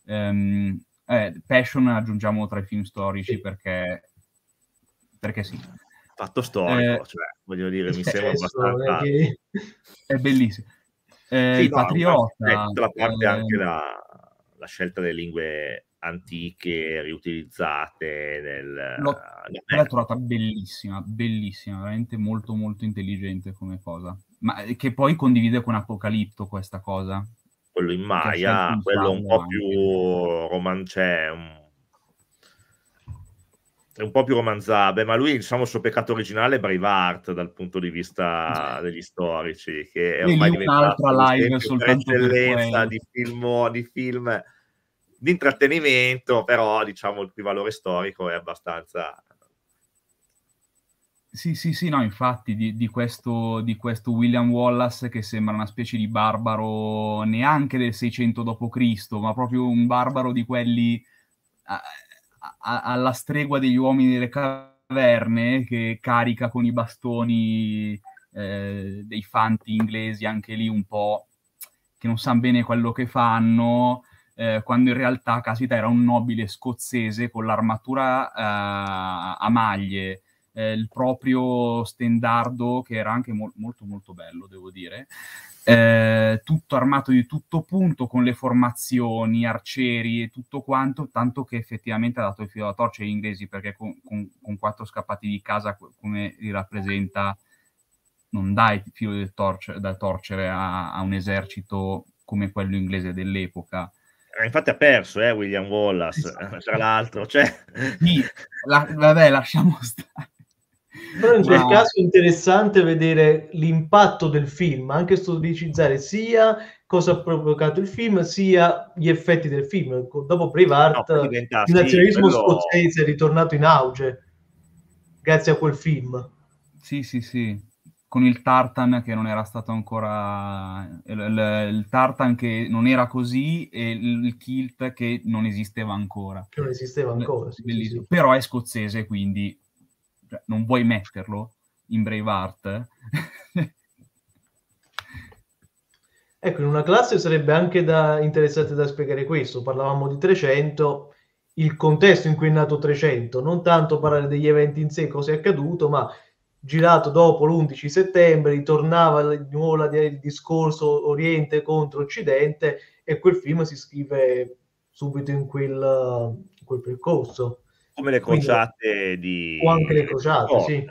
um, eh, Passion aggiungiamo tra i film storici perché, perché sì fatto storico, eh, cioè, voglio dire, mi sembra abbastanza... Che... È bellissimo. Eh, sì, il no, Patriota... Eh, la parte eh, anche la, la, scelta delle lingue antiche riutilizzate nel... L'ho, eh, l'ho trovata bellissima, bellissima, veramente molto molto intelligente come cosa. Ma che poi condivide con Apocalipto questa cosa. Quello in Maya, quello un po' anche. più romancè, cioè, un è un po' più romanzabile, ma lui diciamo il suo peccato originale è Braveheart dal punto di vista degli storici, che è ormai diventata un'eccellenza di, film, di film di intrattenimento, però diciamo il più valore storico è abbastanza... Sì, sì, sì, no, infatti di, di, questo, di questo William Wallace che sembra una specie di barbaro neanche del 600 d.C., ma proprio un barbaro di quelli... Uh, alla stregua degli uomini delle caverne che carica con i bastoni eh, dei fanti inglesi anche lì un po' che non sanno bene quello che fanno, eh, quando in realtà Casita era un nobile scozzese con l'armatura eh, a maglie, eh, il proprio stendardo che era anche mo- molto molto bello, devo dire. Eh, tutto armato di tutto punto con le formazioni, arcieri e tutto quanto, tanto che effettivamente ha dato il filo alla torcia agli inglesi perché con, con, con, quattro scappati di casa come li rappresenta non dai filo del torce, da torcere a, a un esercito come quello inglese dell'epoca eh, infatti ha perso eh, William Wallace esatto. tra l'altro cioè... sì, la, vabbè lasciamo stare però in quel Ma... caso è interessante vedere l'impatto del film, anche storicizzare sia cosa ha provocato il film, sia gli effetti del film. Dopo Brave no, il nazionalismo sì, quello... scozzese è ritornato in auge grazie a quel film. Sì, sì, sì. Con il Tartan che non era stato ancora. Il, il, il Tartan che non era così e il, il, Kilt che non esisteva ancora. Che non esisteva ancora. Sì, sì, sì. Però è scozzese, quindi cioè, non vuoi metterlo in Braveheart. ecco, in una classe sarebbe anche da, interessante da spiegare questo. Parlavamo di 300, il contesto in cui è nato 300, non tanto parlare degli eventi in sé, cosa è accaduto, ma girato dopo l'11 settembre, ritornava di nuovo la, il discorso Oriente contro Occidente e quel film si scrive subito in quel, in quel percorso come le crociate di... O anche le crociate, sport, sì.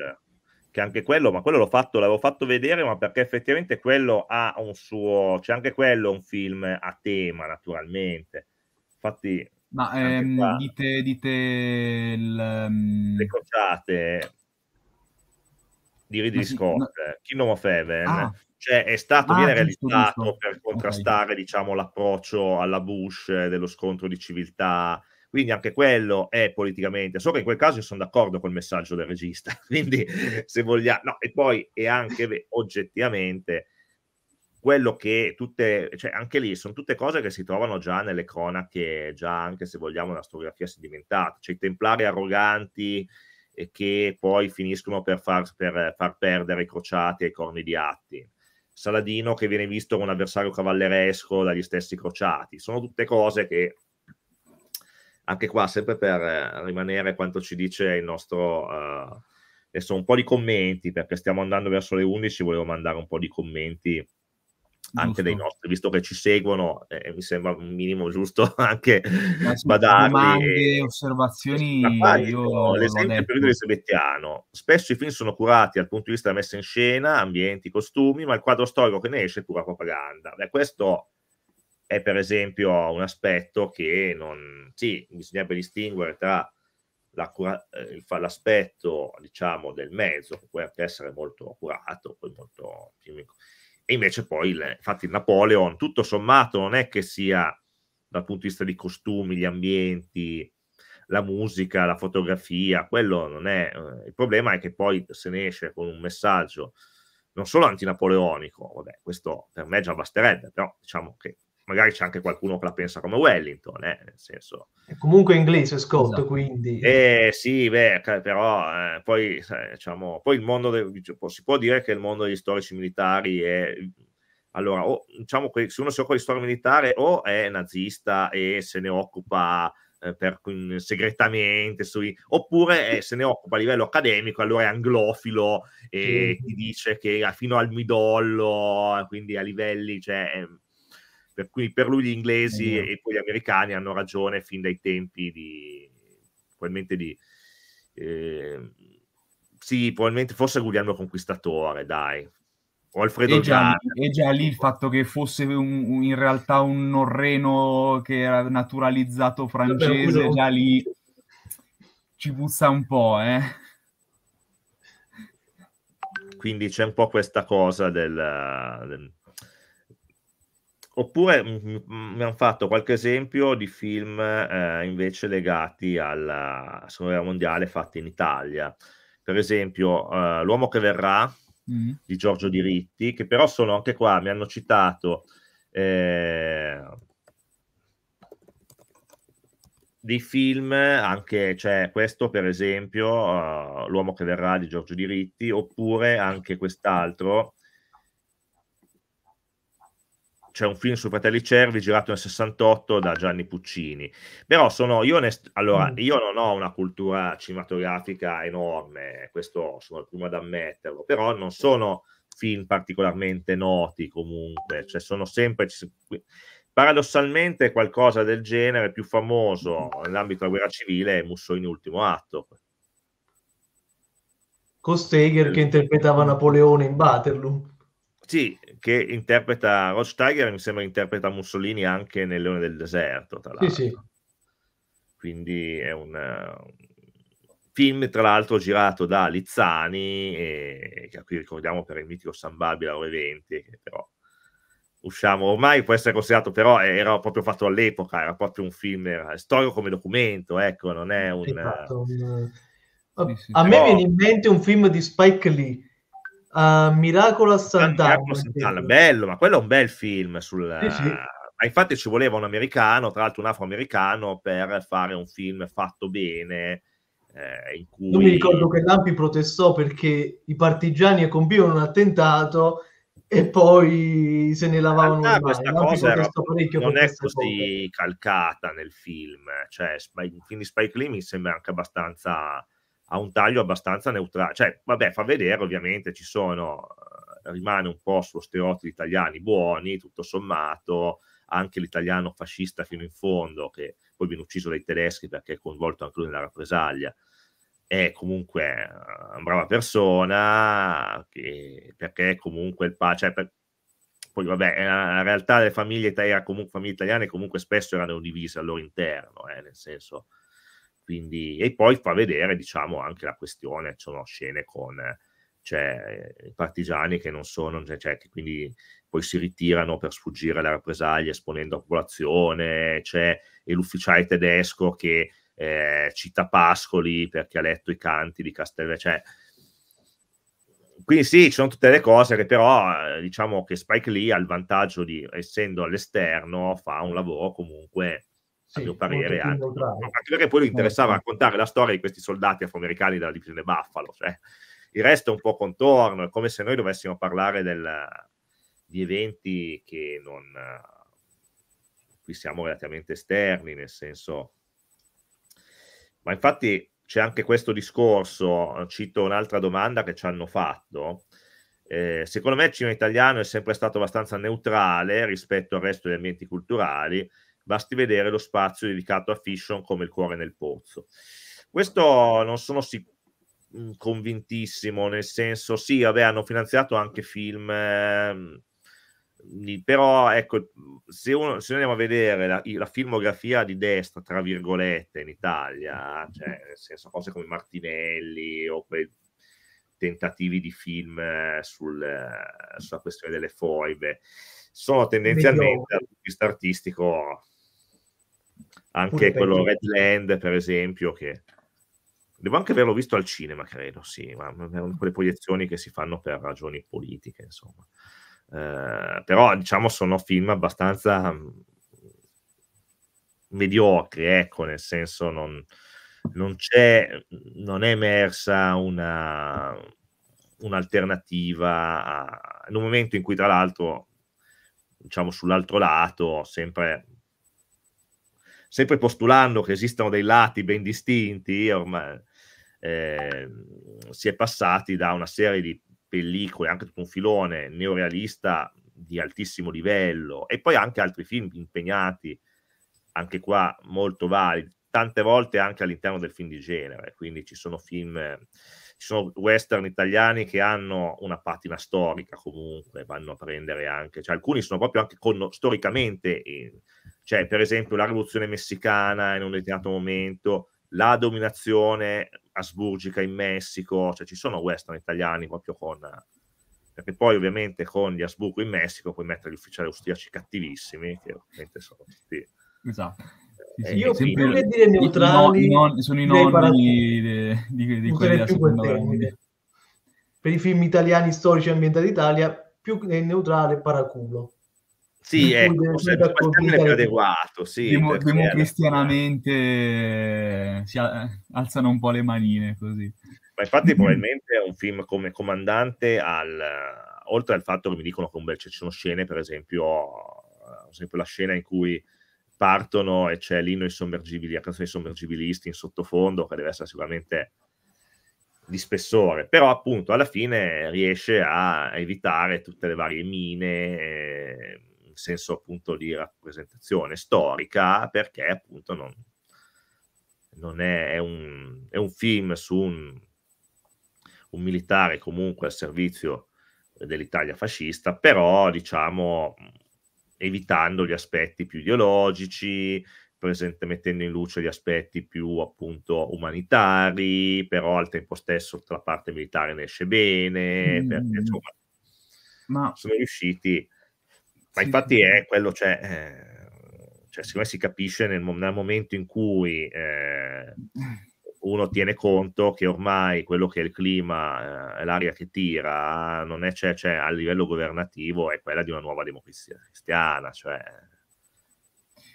Che anche quello, ma quello l'ho fatto, l'avevo fatto vedere, ma perché effettivamente quello ha un suo... C'è anche quello un film a tema, naturalmente. Infatti... Ma ehm, qua, dite, dite il, ehm, le crociate di Ridley sì, Scott, ma... Eh, Kingdom of Heaven, ah. cioè è stato, ah, viene giusto, realizzato giusto. per contrastare okay. diciamo, l'approccio alla Bush eh, dello scontro di civiltà quindi anche quello è politicamente, so che in quel caso io sono d'accordo col messaggio del regista, quindi se vogliamo, no, e poi è anche oggettivamente quello che tutte, cioè anche lì sono tutte cose che si trovano già nelle cronache, già anche se vogliamo una storiografia sedimentata, cioè i templari arroganti che poi finiscono per far, per far perdere i crociati ai corni di Atti. Saladino che viene visto come un avversario cavalleresco dagli stessi crociati. Sono tutte cose che anche qua sempre per eh, rimanere quanto ci dice il nostro... Uh, adesso un po' di commenti, perché stiamo andando verso le 11, volevo mandare un po' di commenti anche dei nostri, visto che ci seguono, eh, mi sembra un minimo giusto anche sbadarli. Domande, e... osservazioni, io l'esempio più elisabettiano. Spesso i film sono curati dal punto di vista della messa in scena, ambienti, costumi, ma il quadro storico che ne esce è pura propaganda. Beh, questo è per esempio un aspetto che non... Sì, bisognerebbe distinguere tra eh, l'aspetto diciamo del mezzo che può essere molto accurato poi molto e invece poi il, infatti il Napoleon tutto sommato non è che sia dal punto di vista dei costumi gli ambienti la musica la fotografia quello non è eh, il problema è che poi se ne esce con un messaggio non solo antinapoleonico vabbè questo per me già basterebbe però diciamo che magari c'è anche qualcuno che la pensa come Wellington, eh, nel senso... È comunque inglese Scott, esatto. quindi... Eh sì, beh, però eh, poi, diciamo, poi il mondo, del, si può dire che il mondo degli storici militari è... Allora, o, diciamo che se uno si occupa di storia militare o è nazista e se ne occupa eh, per, segretamente, sui, oppure se ne occupa a livello accademico, allora è anglofilo e mm. ti dice che fino al midollo, quindi a livelli... Cioè, per cui per lui gli inglesi e poi gli americani hanno ragione fin dai tempi di probabilmente di eh, sì, probabilmente forse Guglielmo Conquistatore, dai. O Alfredo e già, e già lì il fatto che fosse un, un, in realtà un norreno che era naturalizzato francese, già lì ci puzza un po', eh. Quindi c'è un po' questa cosa del, del Oppure mi mm, mm, hanno fatto qualche esempio di film eh, invece legati alla eh, seconda guerra mondiale fatti in Italia. Per esempio, eh, L'uomo che verrà mm. di Giorgio Diritti, che però sono anche qua, mi hanno citato eh, dei film, anche cioè, questo per esempio, eh, L'uomo che verrà di Giorgio Diritti, oppure anche quest'altro c'è un film sui fratelli Cervi girato nel 68 da Gianni Puccini. Però sono io, onest- allora, mm. io non ho una cultura cinematografica enorme, questo sono il primo ad ammetterlo, però non sono film particolarmente noti comunque, cioè sono sempre... Paradossalmente qualcosa del genere più famoso nell'ambito della guerra civile è Mussolini Ultimo Atto. Con Steger che interpretava Napoleone in Waterloo. Sì, che interpreta Roach Tiger, mi sembra interpreta Mussolini anche nel Leone del Deserto, tra l'altro. Sì, sì. Quindi è un, un film, tra l'altro, girato da Lizzani, che qui ricordiamo per il mitico San Babila ore 20, che però usciamo, ormai può essere considerato, però era proprio fatto all'epoca, era proprio un film storico come documento, ecco, non è un... Esatto. A me viene in mente un film di Spike Lee a Miracolo a Sant'Anna. bello, ma quello è un bel film sul... Sì, sì. Ma infatti ci voleva un americano, tra l'altro un afroamericano, per fare un film fatto bene. Eh, in cui... Io mi ricordo che Lampi protestò perché i partigiani compivano un attentato e poi se ne lavavano le mani. Questa Lampi cosa era, non è così cosa. calcata nel film, cioè in film Spike Lee mi sembra anche abbastanza ha un taglio abbastanza neutrale, cioè vabbè fa vedere ovviamente ci sono, eh, rimane un po' sullo stereotipo italiani buoni, tutto sommato, anche l'italiano fascista fino in fondo che poi viene ucciso dai tedeschi perché è coinvolto anche lui nella rappresaglia, è comunque eh, una brava persona, che, perché comunque il pace, cioè poi vabbè, la realtà delle famiglie italiane, comunque, famiglie italiane comunque spesso erano divise al loro interno, eh, nel senso quindi, e poi fa vedere diciamo, anche la questione, ci sono scene con cioè, i partigiani che non sono, cioè, cioè che quindi poi si ritirano per sfuggire alle rappresaglie esponendo la popolazione, c'è cioè, l'ufficiale tedesco che eh, cita Pascoli perché ha letto i canti di Castel... Cioè, quindi sì, ci sono tutte le cose che però eh, diciamo che Spike Lee ha il vantaggio di, essendo all'esterno, fa un lavoro comunque sì, a mio parere, anche. perché poi gli interessava raccontare la storia di questi soldati afroamericani della divisione Buffalo. Cioè, il resto è un po' contorno, è come se noi dovessimo parlare del, di eventi che non... qui siamo relativamente esterni, nel senso... Ma infatti c'è anche questo discorso, cito un'altra domanda che ci hanno fatto, eh, secondo me il cinema italiano è sempre stato abbastanza neutrale rispetto al resto degli ambienti culturali basti vedere lo spazio dedicato a Fission come il cuore nel pozzo. Questo non sono sicuro mm, convintissimo, nel senso sì, vabbè, hanno finanziato anche film, eh, però ecco, se, uno, se andiamo a vedere la, la, filmografia di destra, tra virgolette, in Italia, cioè nel senso cose come Martinelli o quei tentativi di film eh, sul, eh, sulla questione delle foibe, sono tendenzialmente dal punto di vista artistico anche quello Red Land, per esempio, che devo anche averlo visto al cinema, credo, sì, ma erano quelle proiezioni che si fanno per ragioni politiche, insomma. Eh, però, diciamo, sono film abbastanza mm, mediocri, ecco, nel senso non, non c'è, non è emersa una, un'alternativa a, in un momento in cui tra l'altro diciamo sull'altro lato sempre sempre postulando che esistano dei lati ben distinti, ormai eh, si è passati da una serie di pellicole, anche tutto un filone neorealista di altissimo livello, e poi anche altri film impegnati, anche qua molto validi, tante volte anche all'interno del film di genere, quindi ci sono film... Eh, ci sono western italiani che hanno una patina storica comunque, vanno a prendere anche, cioè alcuni sono proprio anche con, storicamente, in, cioè per esempio la rivoluzione messicana in un determinato momento, la dominazione asburgica in Messico, cioè ci sono western italiani proprio con... Perché poi ovviamente con gli Asburgo in Messico puoi mettere gli ufficiali austriaci cattivissimi, che ovviamente sono tutti... Esatto. Sì, sì, io sempre dire neutrali i non, sono i nonni di, quelli della seconda per i film italiani storici e ambientali d'Italia più che neutrale paraculo sì, ecco, sempre più adeguato, sì. Demo, democristianamente eh, si alzano un po' le manine così. Ma infatti probabilmente è un film come comandante al, oltre al fatto che mi dicono che un bel, ci sono scene, per esempio, per esempio la scena in cui partono e c'è l'inno insommergibili, la canzone sommergibilisti in sottofondo, che deve essere sicuramente di spessore, però appunto alla fine riesce a evitare tutte le varie mine eh, in senso appunto di rappresentazione storica, perché appunto non, non è, è, un, è, un, film su un, un militare comunque al servizio dell'Italia fascista, però diciamo evitando gli aspetti più ideologici, presente, mettendo in luce gli aspetti più appunto umanitari, però al tempo stesso la parte militare ne esce bene, mm. perché insomma ma... sono riusciti. Ma sì. infatti è quello, cioè, eh, cioè secondo me si capisce nel, nel momento in cui eh, eh uno tiene conto che ormai quello che è il clima, eh, l'aria che tira, non è, cioè, cioè, a livello governativo, è quella di una nuova democrazia cristiana, cioè,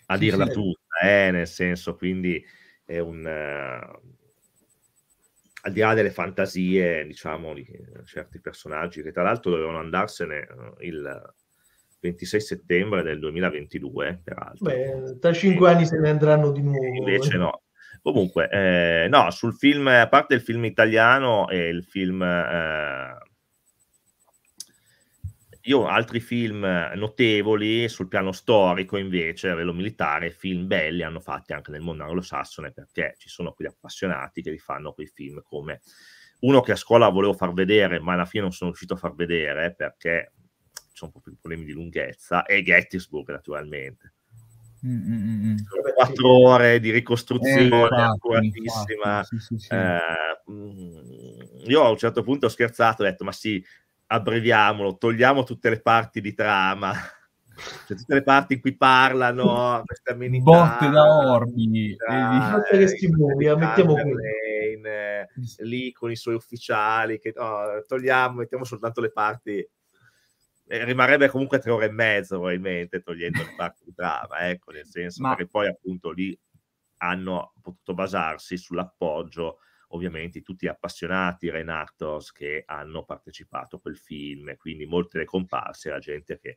a dirla tutta, eh, nel senso, quindi è un... Eh, al di là delle fantasie, diciamo, di eh, certi personaggi che tra l'altro dovevano andarsene eh, il 26 settembre del 2022, peraltro. Beh, tra cinque anni se ne andranno di nuovo. Invece eh. no, Comunque, eh, no, sul film, a parte il film italiano e il film... Eh, io altri film notevoli sul piano storico invece, a livello militare, film belli hanno fatti anche nel mondo anglosassone perché ci sono quegli appassionati che li fanno quei film come uno che a scuola volevo far vedere ma alla fine non sono riuscito a far vedere perché ci sono proprio problemi di lunghezza e Gettysburg naturalmente. Quattro mm, mm, mm, mm. ore di ricostruzione eh, accuratissima. Sì, sì, sì. Eh, mm, io a un certo punto ho scherzato, ho detto: Ma sì, abbreviamolo, togliamo tutte le parti di trama. Cioè, tutte le parti in cui parlano, queste amenità, botte da orbi, eh, mettiamo qui. lì con i suoi ufficiali, che, no, oh, togliamo, mettiamo soltanto le parti rimarrebbe comunque tre ore e mezzo probabilmente togliendo il parco di trama, ecco, nel senso Ma... che poi appunto lì hanno potuto basarsi sull'appoggio ovviamente tutti gli appassionati Renatos che hanno partecipato a quel film, quindi molte le comparse, la gente che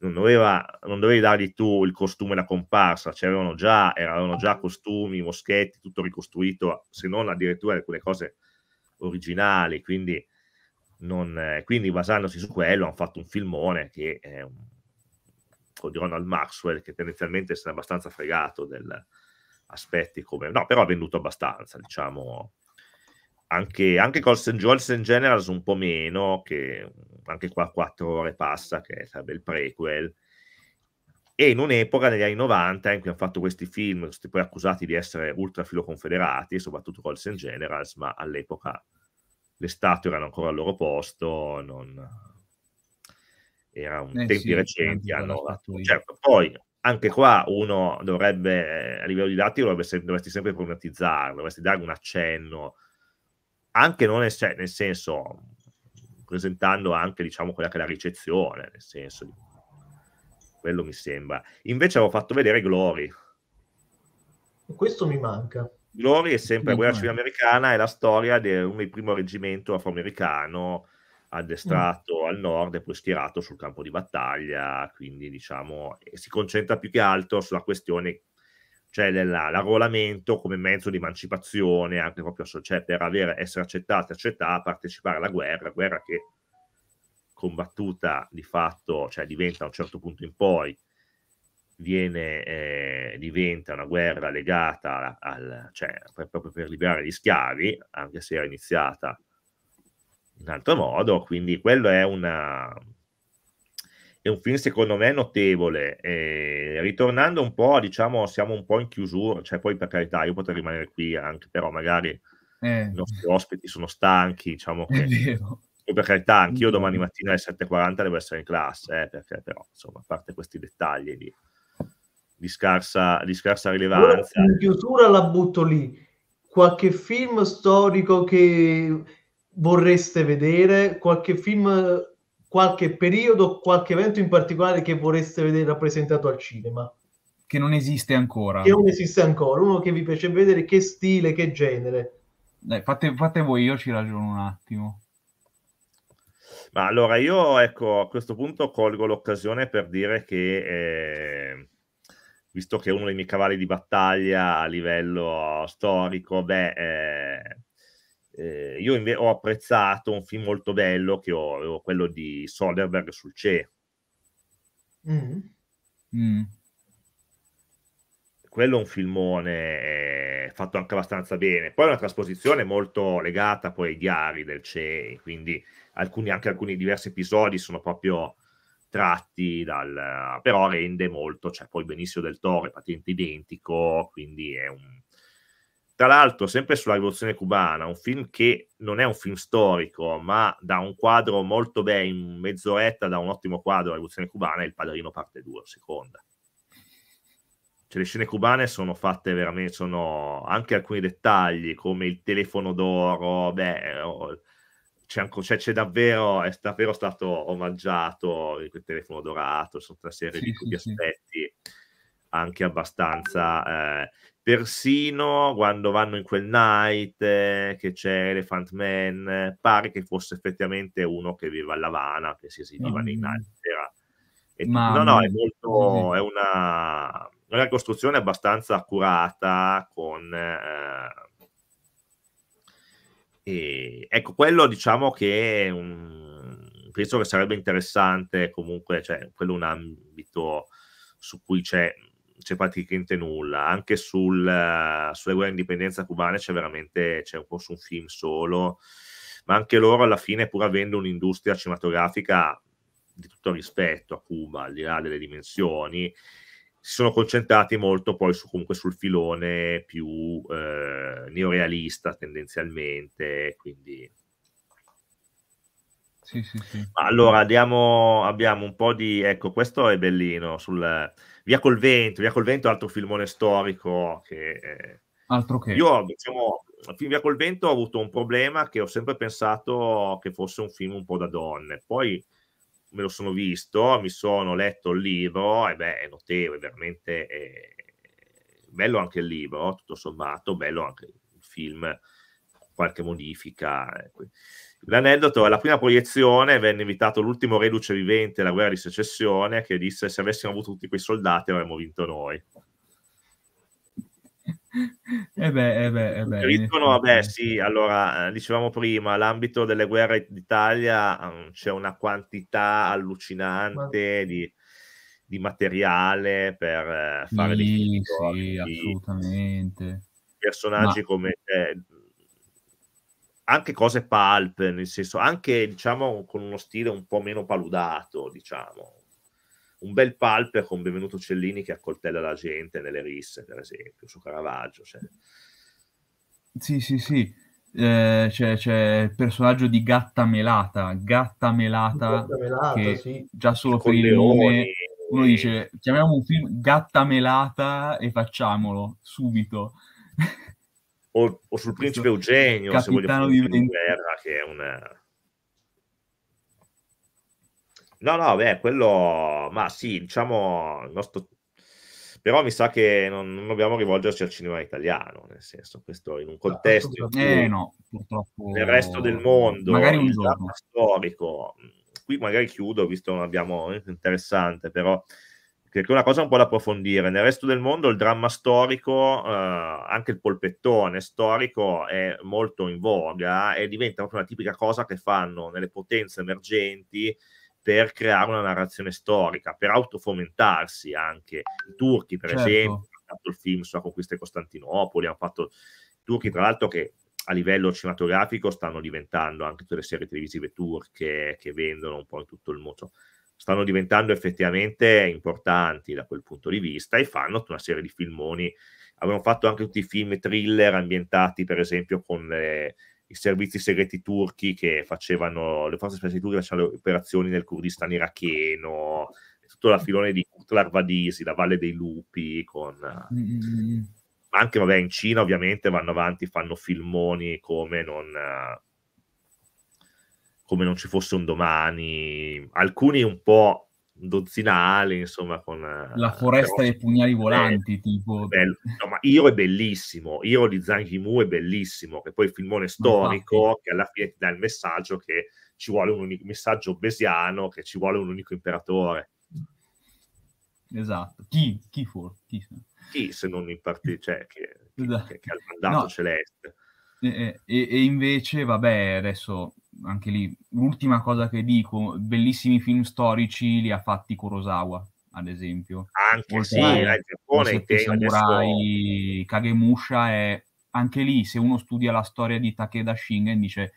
non, doveva, non dovevi dargli tu il costume la comparsa, c'erano già, erano già costumi, moschetti, tutto ricostruito, se non addirittura alcune cose originali, quindi non, eh, quindi basandosi su quello hanno fatto un filmone che è un, con di Ronald Maxwell che tendenzialmente si è abbastanza fregato del aspetti come no però ha venduto abbastanza diciamo anche, anche Colts and Jones in Generals un po' meno che anche qua 4 ore passa che sarebbe il prequel e in un'epoca negli anni 90 in cui hanno fatto questi film questi poi accusati di essere ultra filoconfederati soprattutto Colts and Generals ma all'epoca le statue erano ancora al loro posto, non... erano eh, tempi sì, recenti, hanno certo, poi anche qua uno dovrebbe, a livello didattico, dovrebbe, dovresti sempre problematizzare, dovresti dare un accenno, anche non nel, cioè, nel senso, presentando anche, diciamo, quella che è la ricezione, nel senso di quello mi sembra. Invece avevo fatto vedere Glory. Questo mi manca. Glory è sempre la guerra civile americana, è la storia di un primo reggimento afroamericano addestrato mm. al nord e poi schierato sul campo di battaglia, quindi diciamo si concentra più che altro sulla questione cioè dell'arruolamento come mezzo di emancipazione, anche proprio cioè, per avere, essere accettati, accettati, partecipare alla guerra, guerra che combattuta di fatto, cioè diventa a un certo punto in poi viene, eh, diventa una guerra legata al, cioè, per, proprio per liberare gli schiavi, anche se era iniziata in altro modo, quindi quello è una, è un film secondo me notevole. E ritornando un po', diciamo, siamo un po' in chiusura, cioè poi per carità io potrei rimanere qui anche, però magari eh. i nostri ospiti sono stanchi, diciamo che... È vero. Per carità, anch'io domani mattina alle 7.40 devo essere in classe, eh, perché però, insomma, a parte questi dettagli di di scarsa, di scarsa rilevanza. In chiusura la butto lì. Qualche film storico che vorreste vedere? Qualche film, qualche periodo, qualche evento in particolare che vorreste vedere rappresentato al cinema? Che non esiste ancora. Che non esiste ancora. Uno che vi piace vedere, che stile, che genere. Dai, fate, fate voi, io ci ragiono un attimo. Ma allora io, ecco, a questo punto colgo l'occasione per dire che... Eh visto che è uno dei miei cavalli di battaglia a livello storico, beh, eh, eh io inve- ho apprezzato un film molto bello che ho, quello di Soderbergh sul CE. Mm. Mm. Quello è un filmone eh, fatto anche abbastanza bene. Poi è una trasposizione molto legata poi ai diari del CE, quindi alcuni, anche alcuni diversi episodi sono proprio tratti dal... però rende molto, cioè poi benissimo del Toro è patente identico, quindi è un... Tra l'altro, sempre sulla rivoluzione cubana, un film che non è un film storico, ma da un quadro molto bene in mezz'oretta da un ottimo quadro la rivoluzione cubana, è Il Padrino parte 2, seconda. Cioè, le scene cubane sono fatte veramente, sono anche alcuni dettagli come il telefono d'oro, beh, oh, c'è, anche, cioè, c'è davvero, è davvero stato omaggiato il telefono dorato, sotto una serie sì, di, sì, aspetti sì. anche abbastanza... Eh, persino quando vanno in quel night eh, che c'è Elephant Man, pare che fosse effettivamente uno che viveva a Lavana, che si esibiva nei mm. night. Era, e, no, no, è, molto, è una, una ricostruzione abbastanza accurata con... Eh, e ecco, quello diciamo che un, penso che sarebbe interessante comunque, cioè, quello è un ambito su cui c'è, c'è praticamente nulla, anche sul, eh, sulle guerre di indipendenza cubane c'è veramente, c'è un po' su un film solo, ma anche loro alla fine, pur avendo un'industria cinematografica di tutto rispetto a Cuba, al di là delle dimensioni, si sono concentrati molto poi su, comunque sul filone più eh, neorealista tendenzialmente, quindi... Sì, sì, sì. Allora abbiamo, abbiamo, un po' di... Ecco, questo è bellino. Sul, Via col vento, Via col vento è altro filmone storico che... Eh, altro che... Io, diciamo, film Via col vento ho avuto un problema che ho sempre pensato che fosse un film un po' da donne. Poi me lo sono visto, mi sono letto il libro e beh, è notevole, veramente è... Eh, bello anche il libro, tutto sommato, bello anche il film, qualche modifica. Ecco. L'aneddoto è la prima proiezione venne invitato l'ultimo reduce vivente della guerra di secessione che disse se avessimo avuto tutti quei soldati avremmo vinto noi eh beh, eh beh, eh beh. Ritmo, vabbè, sì, allora, eh, dicevamo prima, l'ambito delle guerre d'Italia mm, c'è una quantità allucinante Ma... di, di, materiale per eh, fare sì, dei film. Sì, assolutamente. Personaggi Ma... come... Eh, anche cose pulp, nel senso, anche diciamo con uno stile un po' meno paludato, diciamo, un bel palper con Benvenuto Cellini che accoltella la gente nelle risse, per esempio, su Caravaggio. Cioè. Sì, sì, sì. Eh, c'è, c'è, il personaggio di Gatta Melata, Gatta Melata, Gatta Melata che sì. già solo con per il leoni, nome uno dice chiamiamo un film Gatta Melata e facciamolo subito. O, o sul Principe Eugenio, Capitano se vogliamo, di guerra, che è una No, no, beh, quello, ma sì, diciamo, il nostro... però mi sa che non, non dobbiamo rivolgerci al cinema italiano, nel senso, questo in un ah, contesto in cui no, purtroppo... nel resto del mondo, magari un giorno storico, qui magari chiudo, visto che non abbiamo, eh, interessante, però perché è una cosa un po' da approfondire. Nel resto del mondo il dramma storico, eh, anche il polpettone storico, è molto in voga e diventa proprio una tipica cosa che fanno nelle potenze emergenti per creare una narrazione storica, per autofomentarsi anche. I turchi, per certo. esempio, hanno fatto il film sulla conquista di Costantinopoli, hanno fatto i turchi, tra l'altro, che a livello cinematografico stanno diventando anche tutte le serie televisive turche che vendono un po' in tutto il mondo. Stanno diventando effettivamente importanti da quel punto di vista e fanno una serie di filmoni. Avevano fatto anche tutti i film thriller ambientati, per esempio, con le, i servizi segreti turchi che facevano, le forze speciali turche facevano le operazioni nel Kurdistan iracheno, tutto la filone di Kutlar Vadisi, la Valle dei Lupi, con... Mm. mm, mm. Anche vabbè, in Cina ovviamente vanno avanti, fanno filmoni come non, come non ci fosse un domani, alcuni un po' dozzinale, insomma, con... La eh, foresta però, dei pugnali volanti, eh, tipo... No, ma Io è bellissimo, Iro di Zhang Yimou è bellissimo, che poi il filmone storico, ah, che alla fine ti dà il messaggio che ci vuole un unico messaggio besiano, che ci vuole un unico imperatore. Esatto, chi, chi for, chi, chi se non in parte, cioè, che, esatto. che, che, ha il mandato no. celeste. E, e, e invece, vabbè, adesso anche lì, l'ultima cosa che dico, bellissimi film storici li ha fatti Kurosawa, ad esempio. Anche Oltre sì, a, la Giappone, Samurai, adesso... Kagemusha è anche lì, se uno studia la storia di Takeda Shingen dice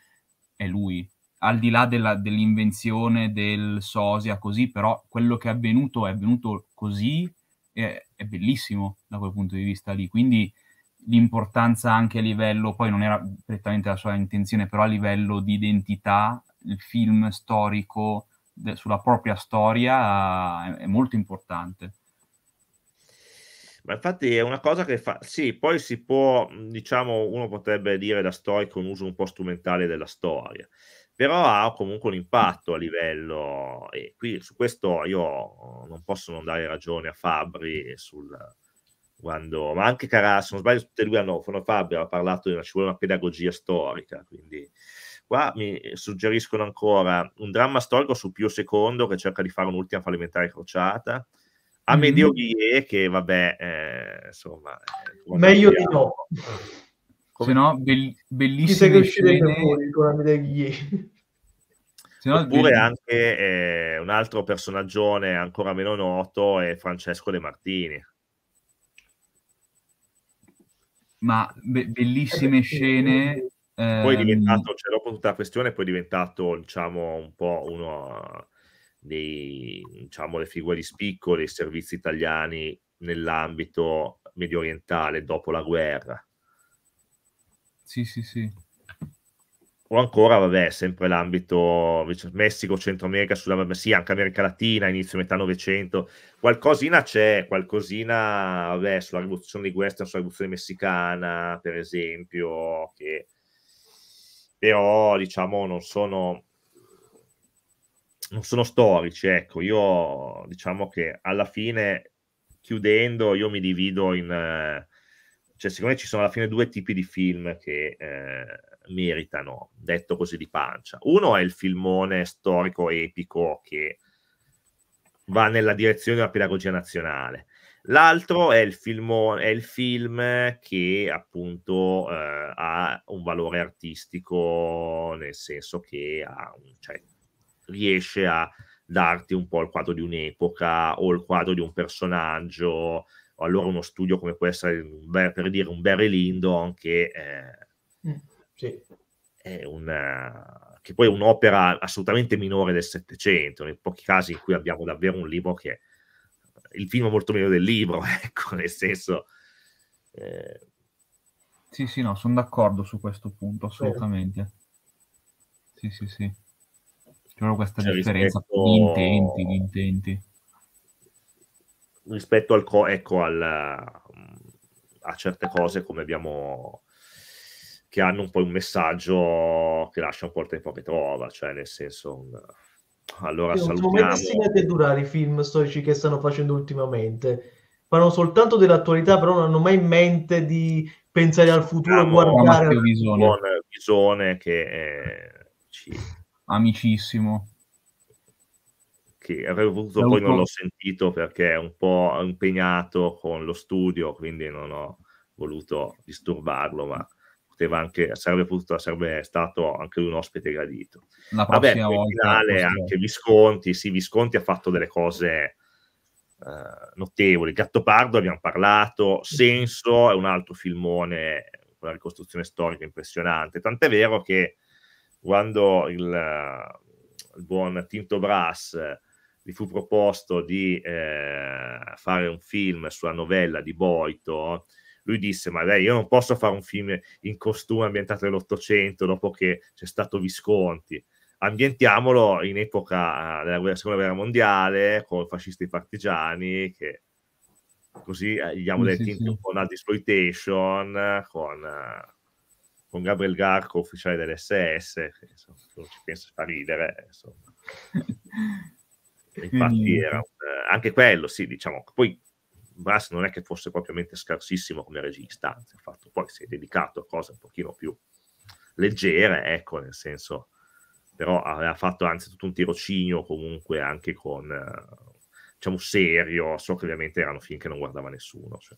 è lui, al di là della, dell'invenzione del sosia così, però quello che è avvenuto è avvenuto così, è, è bellissimo da quel punto di vista lì, quindi l'importanza anche a livello, poi non era prettamente la sua intenzione, però a livello di identità, il film storico de- sulla propria storia è, eh, è molto importante. Ma infatti è una cosa che fa, sì, poi si può, diciamo, uno potrebbe dire da storico un uso un po' strumentale della storia, però ha comunque un impatto a livello, e qui su questo io non posso non dare ragione a Fabri sul, quando, ma anche Carà, se non sbaglio, tutti e due hanno, Fabio ha parlato di una, ci vuole una pedagogia storica, quindi qua mi suggeriscono ancora un dramma storico su Pio II che cerca di fare un'ultima fallimentare crociata, mm-hmm. Amedeo mm. Ghie che vabbè, eh, insomma... Eh, Meglio di no. Come... Se no, be- bellissime scene... Con Amedeo Ghie. No, Oppure bellissimo. anche eh, un altro personaggio ancora meno noto è Francesco De Martini ma be- bellissime eh, scene. Ehm... Poi è ehm, diventato, cioè dopo tutta la questione, poi è diventato diciamo un po' uno dei, diciamo, le figure di spicco dei servizi italiani nell'ambito medio orientale dopo la guerra. Sì, sì, sì o ancora, vabbè, sempre l'ambito Messico, Centro America, Sud America, sì, anche America Latina, inizio metà Novecento, qualcosina c'è, qualcosina, vabbè, sulla rivoluzione di Western, sulla rivoluzione messicana, per esempio, che però, diciamo, non sono, non sono storici, ecco, io, diciamo che alla fine, chiudendo, io mi divido in... Cioè, secondo me ci sono alla fine due tipi di film che... Eh, meritano, detto così di pancia. Uno è il filmone storico epico che va nella direzione della pedagogia nazionale. L'altro è il, filmone, è il film che appunto eh, ha un valore artistico, nel senso che ha, cioè, riesce a darti un po' il quadro di un'epoca o il quadro di un personaggio, allora uno studio come può essere, per dire, un Barry Lindon che eh, mm. Sì. Una, che poi è un'opera assolutamente minore del Settecento, nei pochi casi in cui abbiamo davvero un libro che... Il film è molto meglio del libro, ecco, nel senso... Eh... Sì, sì, no, sono d'accordo su questo punto, assolutamente. Sì, sì, sì. C'è proprio questa cioè, differenza rispetto... di intenti, di intenti. Rispetto al, co- ecco, al, a certe cose come abbiamo che hanno un po' un messaggio che lascia un po' il tempo che trova, cioè nel senso... Un... Allora, sì, salutiamo... Come si mette a durare i film storici che stanno facendo ultimamente? Parlano soltanto dell'attualità, però non hanno mai in mente di pensare al futuro, guardare... Matteo Visone. Buon visione che... È... Eh, ci... Amicissimo che avrei voluto, poi non l'ho sentito perché è un po' impegnato con lo studio, quindi non ho voluto disturbarlo, ma poteva anche, sarebbe, potuto, sarebbe stato anche un ospite gradito. La Vabbè, volta in finale anche Visconti, sì, Visconti ha fatto delle cose eh, notevoli. Gattopardo abbiamo parlato, Senso è un altro filmone, una ricostruzione storica impressionante, tant'è vero che quando il, il buon Tinto Brass gli fu proposto di eh, fare un film sulla novella di Boito, lui disse, ma dai, io non posso fare un film in costume ambientato nell'Ottocento dopo che c'è stato Visconti. Ambientiamolo in epoca eh, della seconda guerra mondiale, con fascisti e partigiani, che così eh, gli diamo sì, delle tinte sì. un po' un'exploitation, con, eh, con Gabriel Garco, ufficiale dell'SS, che insomma, non ci pensa a ridere, insomma. Infatti era anche quello, sì, diciamo, poi Brass non è che fosse propriamente scarsissimo come regista, anzi, fatto, poi si è dedicato a cose un pochino più leggere, ecco, nel senso, però aveva fatto anzi tutto un tirocinio comunque anche con, eh, diciamo, serio, so che ovviamente erano film che non guardava nessuno, cioè,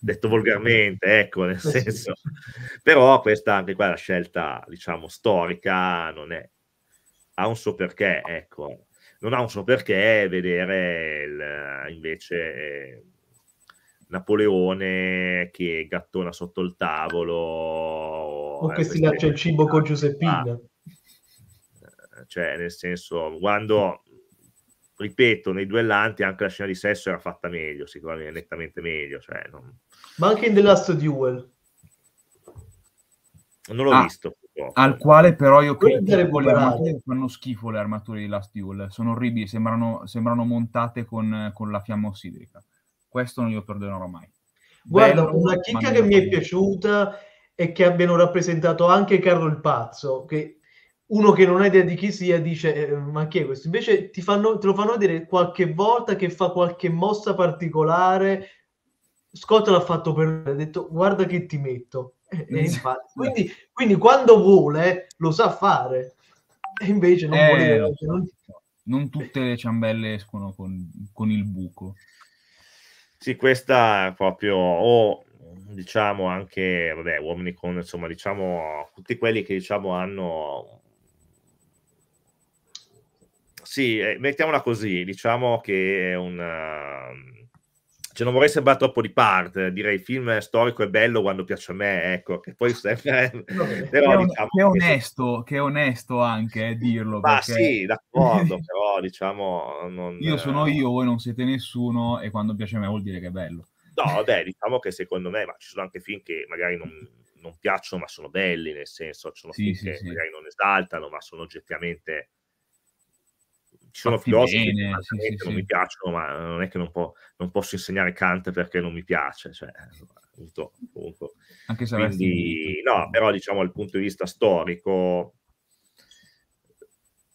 detto volgarmente, ecco, nel eh senso, però questa anche qua è la scelta, diciamo, storica, non è, ha un suo perché, ecco, non ha un suo perché vedere il, invece eh, Napoleone che gattona sotto il tavolo o che eh, si lascia il cibo con Giuseppina eh, cioè nel senso quando ripeto nei duellanti anche la scena di sesso era fatta meglio sicuramente nettamente meglio cioè, non... ma anche in The Last Duel non l'ho ah. visto al quale però io credo le armature fanno schifo le armature di Last Duel eh. sono orribili, sembrano, sembrano montate con, con, la fiamma ossidrica questo non glielo perdonerò mai guarda, Bello, una chicca che mi è piaciuta e che abbiano rappresentato anche Carlo il Pazzo che uno che non ha idea di chi sia dice eh, ma chi è questo? Invece ti fanno, te lo fanno vedere qualche volta che fa qualche mossa particolare. Scott l'ha fatto per me, ha detto guarda che ti metto. Eh, quindi, quindi, quando vuole lo sa fare, e invece non eh, vuole. Non... non... tutte le ciambelle escono con, con il buco. Sì, questa è proprio, o diciamo anche, vabbè, uomini con, insomma, diciamo, tutti quelli che diciamo hanno... Sì, eh, mettiamola così, diciamo che è un cioè, non vorrei sembrare troppo di parte, direi il film storico è bello quando piace a me, ecco, che poi ah, sempre... però, che, diciamo che, onesto, che... che onesto anche eh, dirlo. Ma perché... sì, d'accordo, però diciamo... Non... Io sono eh, io, voi non siete nessuno e quando piace a me vuol dire che è bello. No, beh, diciamo che secondo me, ma ci sono anche film che magari non, non piacciono, ma sono belli, nel senso, ci sono sì, film sì, che sì. magari non esaltano, ma sono oggettivamente ci sono Fatti filosofi bene, sì, sì, non sì. mi piacciono, ma non è che non, può, non, posso insegnare Kant perché non mi piace, cioè, appunto, appunto. Anche se Quindi, no, però diciamo dal punto di vista storico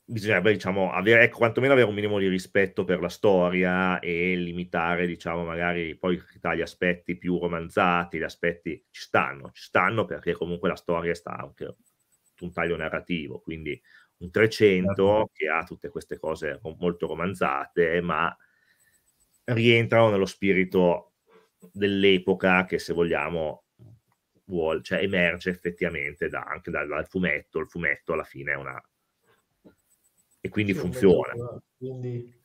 bisognerebbe diciamo avere, ecco, quantomeno avere un minimo di rispetto per la storia e limitare, diciamo, magari poi gli aspetti più romanzati, gli aspetti ci stanno, ci stanno perché comunque la storia sta anche un taglio narrativo, quindi un 300 certo. che ha tutte queste cose molto romanzate, ma rientrano nello spirito dell'epoca che se vogliamo vuol, cioè, emerge effettivamente da, anche dal, dal, fumetto, il fumetto alla fine è una... e quindi sì, funziona. Eh, quindi...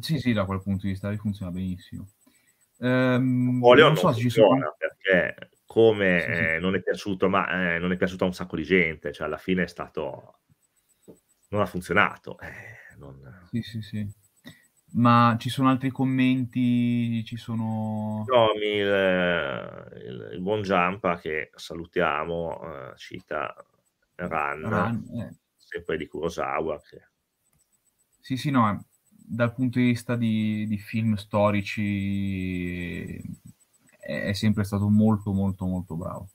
Sì, sì, da quel punto di vista funziona benissimo. Ehm, Vuole non, non so se ci sono... perché come sì, sì. Eh, non è piaciuto, ma eh, non è piaciuto a un sacco di gente, cioè alla fine è stato non ha funzionato. Eh, non... Sì, sì, sì. Ma ci sono altri commenti? Ci sono... No, il, il, il buon Giampa che salutiamo, eh, cita Ran, Ran eh. sempre di Kurosawa. Che... Sì, sì, no, dal punto di vista di, di film storici è sempre stato molto, molto, molto bravo.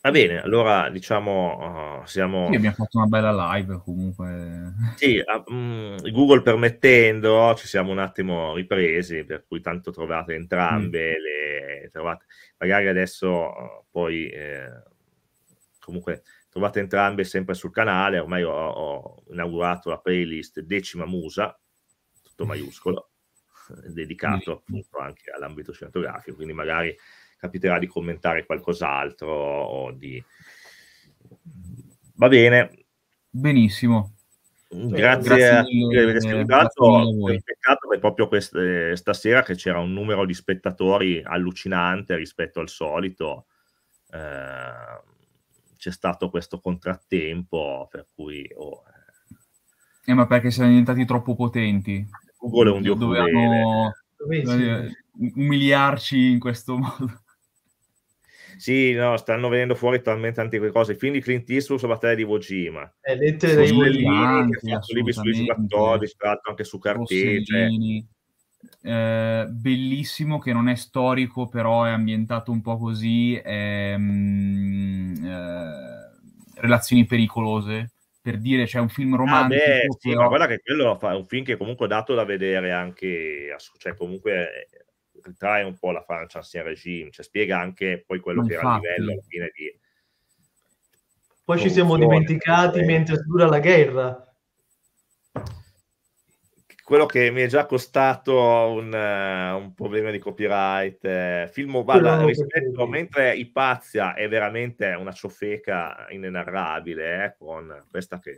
Va bene, allora diciamo uh, siamo... Sì, abbiamo fatto una bella live comunque. Sì, uh, ah, mh, mm, Google permettendo, ci siamo un attimo ripresi, per cui tanto trovate entrambe mm. le... Trovate... Magari adesso ah, poi eh, comunque trovate entrambe sempre sul canale, ormai ho, ho inaugurato la playlist Decima Musa, tutto maiuscolo, dedicato mm. appunto anche all'ambito cinematografico, quindi magari capiterà di commentare qualcos'altro o di... Va bene. Benissimo. Cioè, grazie, grazie a tutti per aver eh, ascoltato. Peccato è proprio queste, stasera che c'era un numero di spettatori allucinante rispetto al solito. Eh, c'è stato questo contrattempo per cui... Oh, eh, eh ma perché siamo diventati troppo potenti? Google è un dio Dovevano eh, umiliarci in questo modo. Sì, no, stanno venendo fuori talmente tante cose. Il film di Clint Eastwood sulla battaglia di Iwo Jima. Eh, Lettere di Iwo Jima, che ha fatto libri su 14, tra l'altro anche su carteggia. Cioè eh, bellissimo che non è storico però è ambientato un po' così ehm, eh, relazioni pericolose per dire c'è cioè un film romantico ah beh, sì, però... ma guarda che quello è un film che comunque è dato da vedere anche cioè comunque trae un po' la Francia ancien regime, cioè spiega anche poi quello Infatti. che era il livello alla fine di... Poi ci siamo dimenticati eh. mentre dura la guerra. Quello che mi è già costato un, uh, un problema di copyright, eh, filmo vada rispetto, mentre Ipazia è veramente una ciofeca inenarrabile, eh, con questa che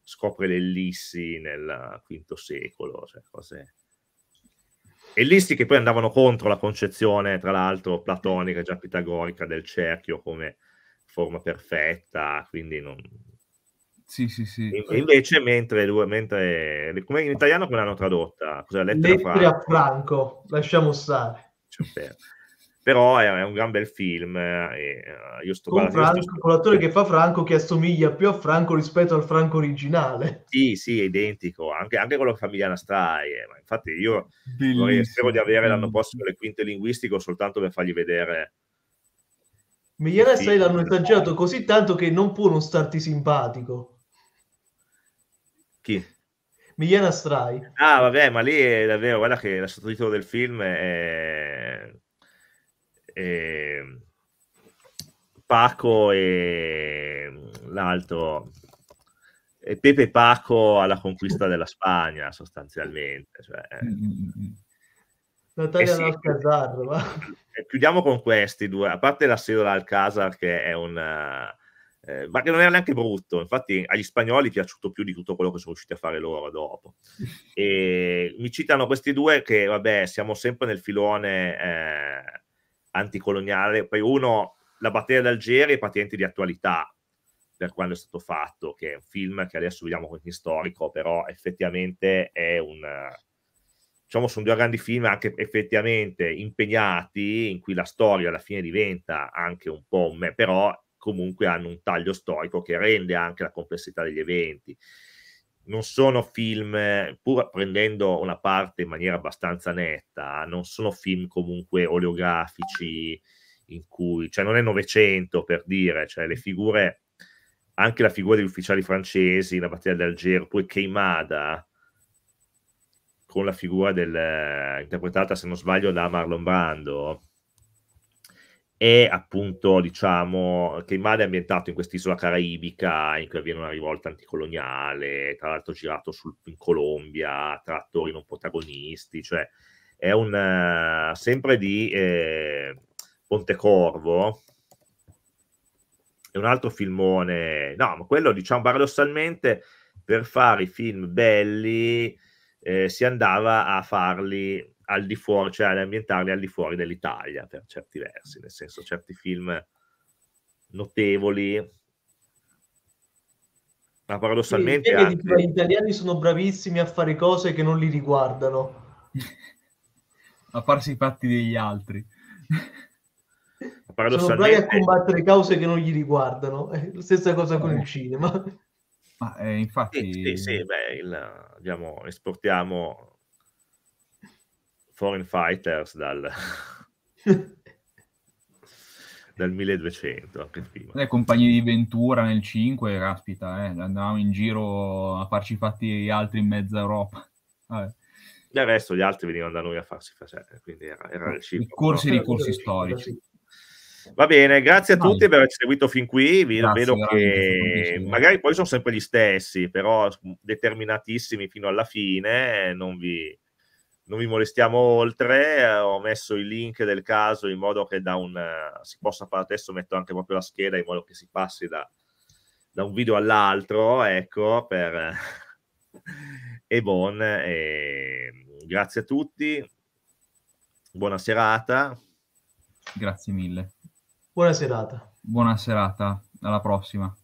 scopre l'ellissi nel V secolo, cioè cose Ellisti che poi andavano contro la concezione, tra l'altro, platonica e già pitagorica del cerchio come forma perfetta, quindi non... Sì, sì, sì. E invece, mentre, lui, mentre come in italiano come l'hanno tradotta? Cos'è, lettera, lettera Franco. Franco, lasciamo stare. C'è però è, è un gran bel film eh, e eh, io sto con Franco, sto... l'attore che fa Franco che assomiglia più a Franco rispetto al Franco originale sì sì è identico anche, anche quello che fa Miliana Straie eh, ma infatti io vorrei, spero di avere l'anno prossimo le quinte linguistiche soltanto per fargli vedere Miliana Straie l'hanno esagerato così tanto che non può non starti simpatico chi? Miliana Strai. Ah, vabbè, ma lì è davvero, guarda che il sottotitolo del film è eh, Paco e mm, l'altro e Pepe Paco alla conquista della Spagna sostanzialmente cioè, eh. mm, mm, Natalia eh sì, Alcazar va. Eh, chiudiamo con questi due a parte la serie Alcazar che è un eh, ma che non era neanche brutto infatti agli spagnoli è piaciuto più di tutto quello che sono riusciti a fare loro dopo e mi citano questi due che vabbè siamo sempre nel filone eh, anticoloniale, poi uno, La battaglia d'Algeria è patente di attualità per quando è stato fatto, che è un film che adesso vediamo come storico, però effettivamente è un... Diciamo, sono due grandi film anche effettivamente impegnati, in cui la storia alla fine diventa anche un po' un me, però comunque hanno un taglio storico che rende anche la complessità degli eventi non sono film, pur prendendo una parte in maniera abbastanza netta, non sono film comunque oleografici in cui, cioè non è Novecento per dire, cioè le figure, anche la figura degli ufficiali francesi, la battaglia d'Alger, poi Keimada, con la figura del, eh, interpretata se non sbaglio da Marlon Brando, e appunto diciamo che il male è ambientato in quest'isola caraibica in cui avviene una rivolta anticoloniale, tra l'altro girato sul, in Colombia, tra attori non protagonisti, cioè è un eh, sempre di eh, Pontecorvo, è un altro filmone, no, ma quello diciamo paradossalmente per fare i film belli eh, si andava a farli al di fuori, cioè ad ambientarli al di fuori dell'Italia per certi versi, nel senso certi film notevoli, ma paradossalmente... Sì, anche... Gli italiani sono bravissimi a fare cose che non li riguardano. a farsi i fatti degli altri. Sono bravi a combattere cause che non gli riguardano, la stessa cosa con eh. il cinema. Ma eh, infatti... Sì, sì, sì beh, il, diciamo, esportiamo Foreign Fighters dal, dal 1200, anche prima. Le compagnie di Ventura nel 5, caspita, eh, andavamo in giro a farci fatti gli altri in mezza Europa. Vabbè. Del resto gli altri venivano da noi a farsi facere, quindi era, era il ciclo. I corsi no? dei corsi storici. Va bene, grazie a no, tutti per aver seguito fin qui. Vi grazie, vedo che magari poi sono sempre gli stessi, però determinatissimi fino alla fine. Non vi, non vi molestiamo oltre, eh, ho messo il link del caso in modo che da un, eh, si possa fare, adesso metto anche proprio la scheda in modo che si passi da, da un video all'altro, ecco, per e buon, e... grazie a tutti, buona serata. Grazie mille. Buona serata. Buona serata, alla prossima.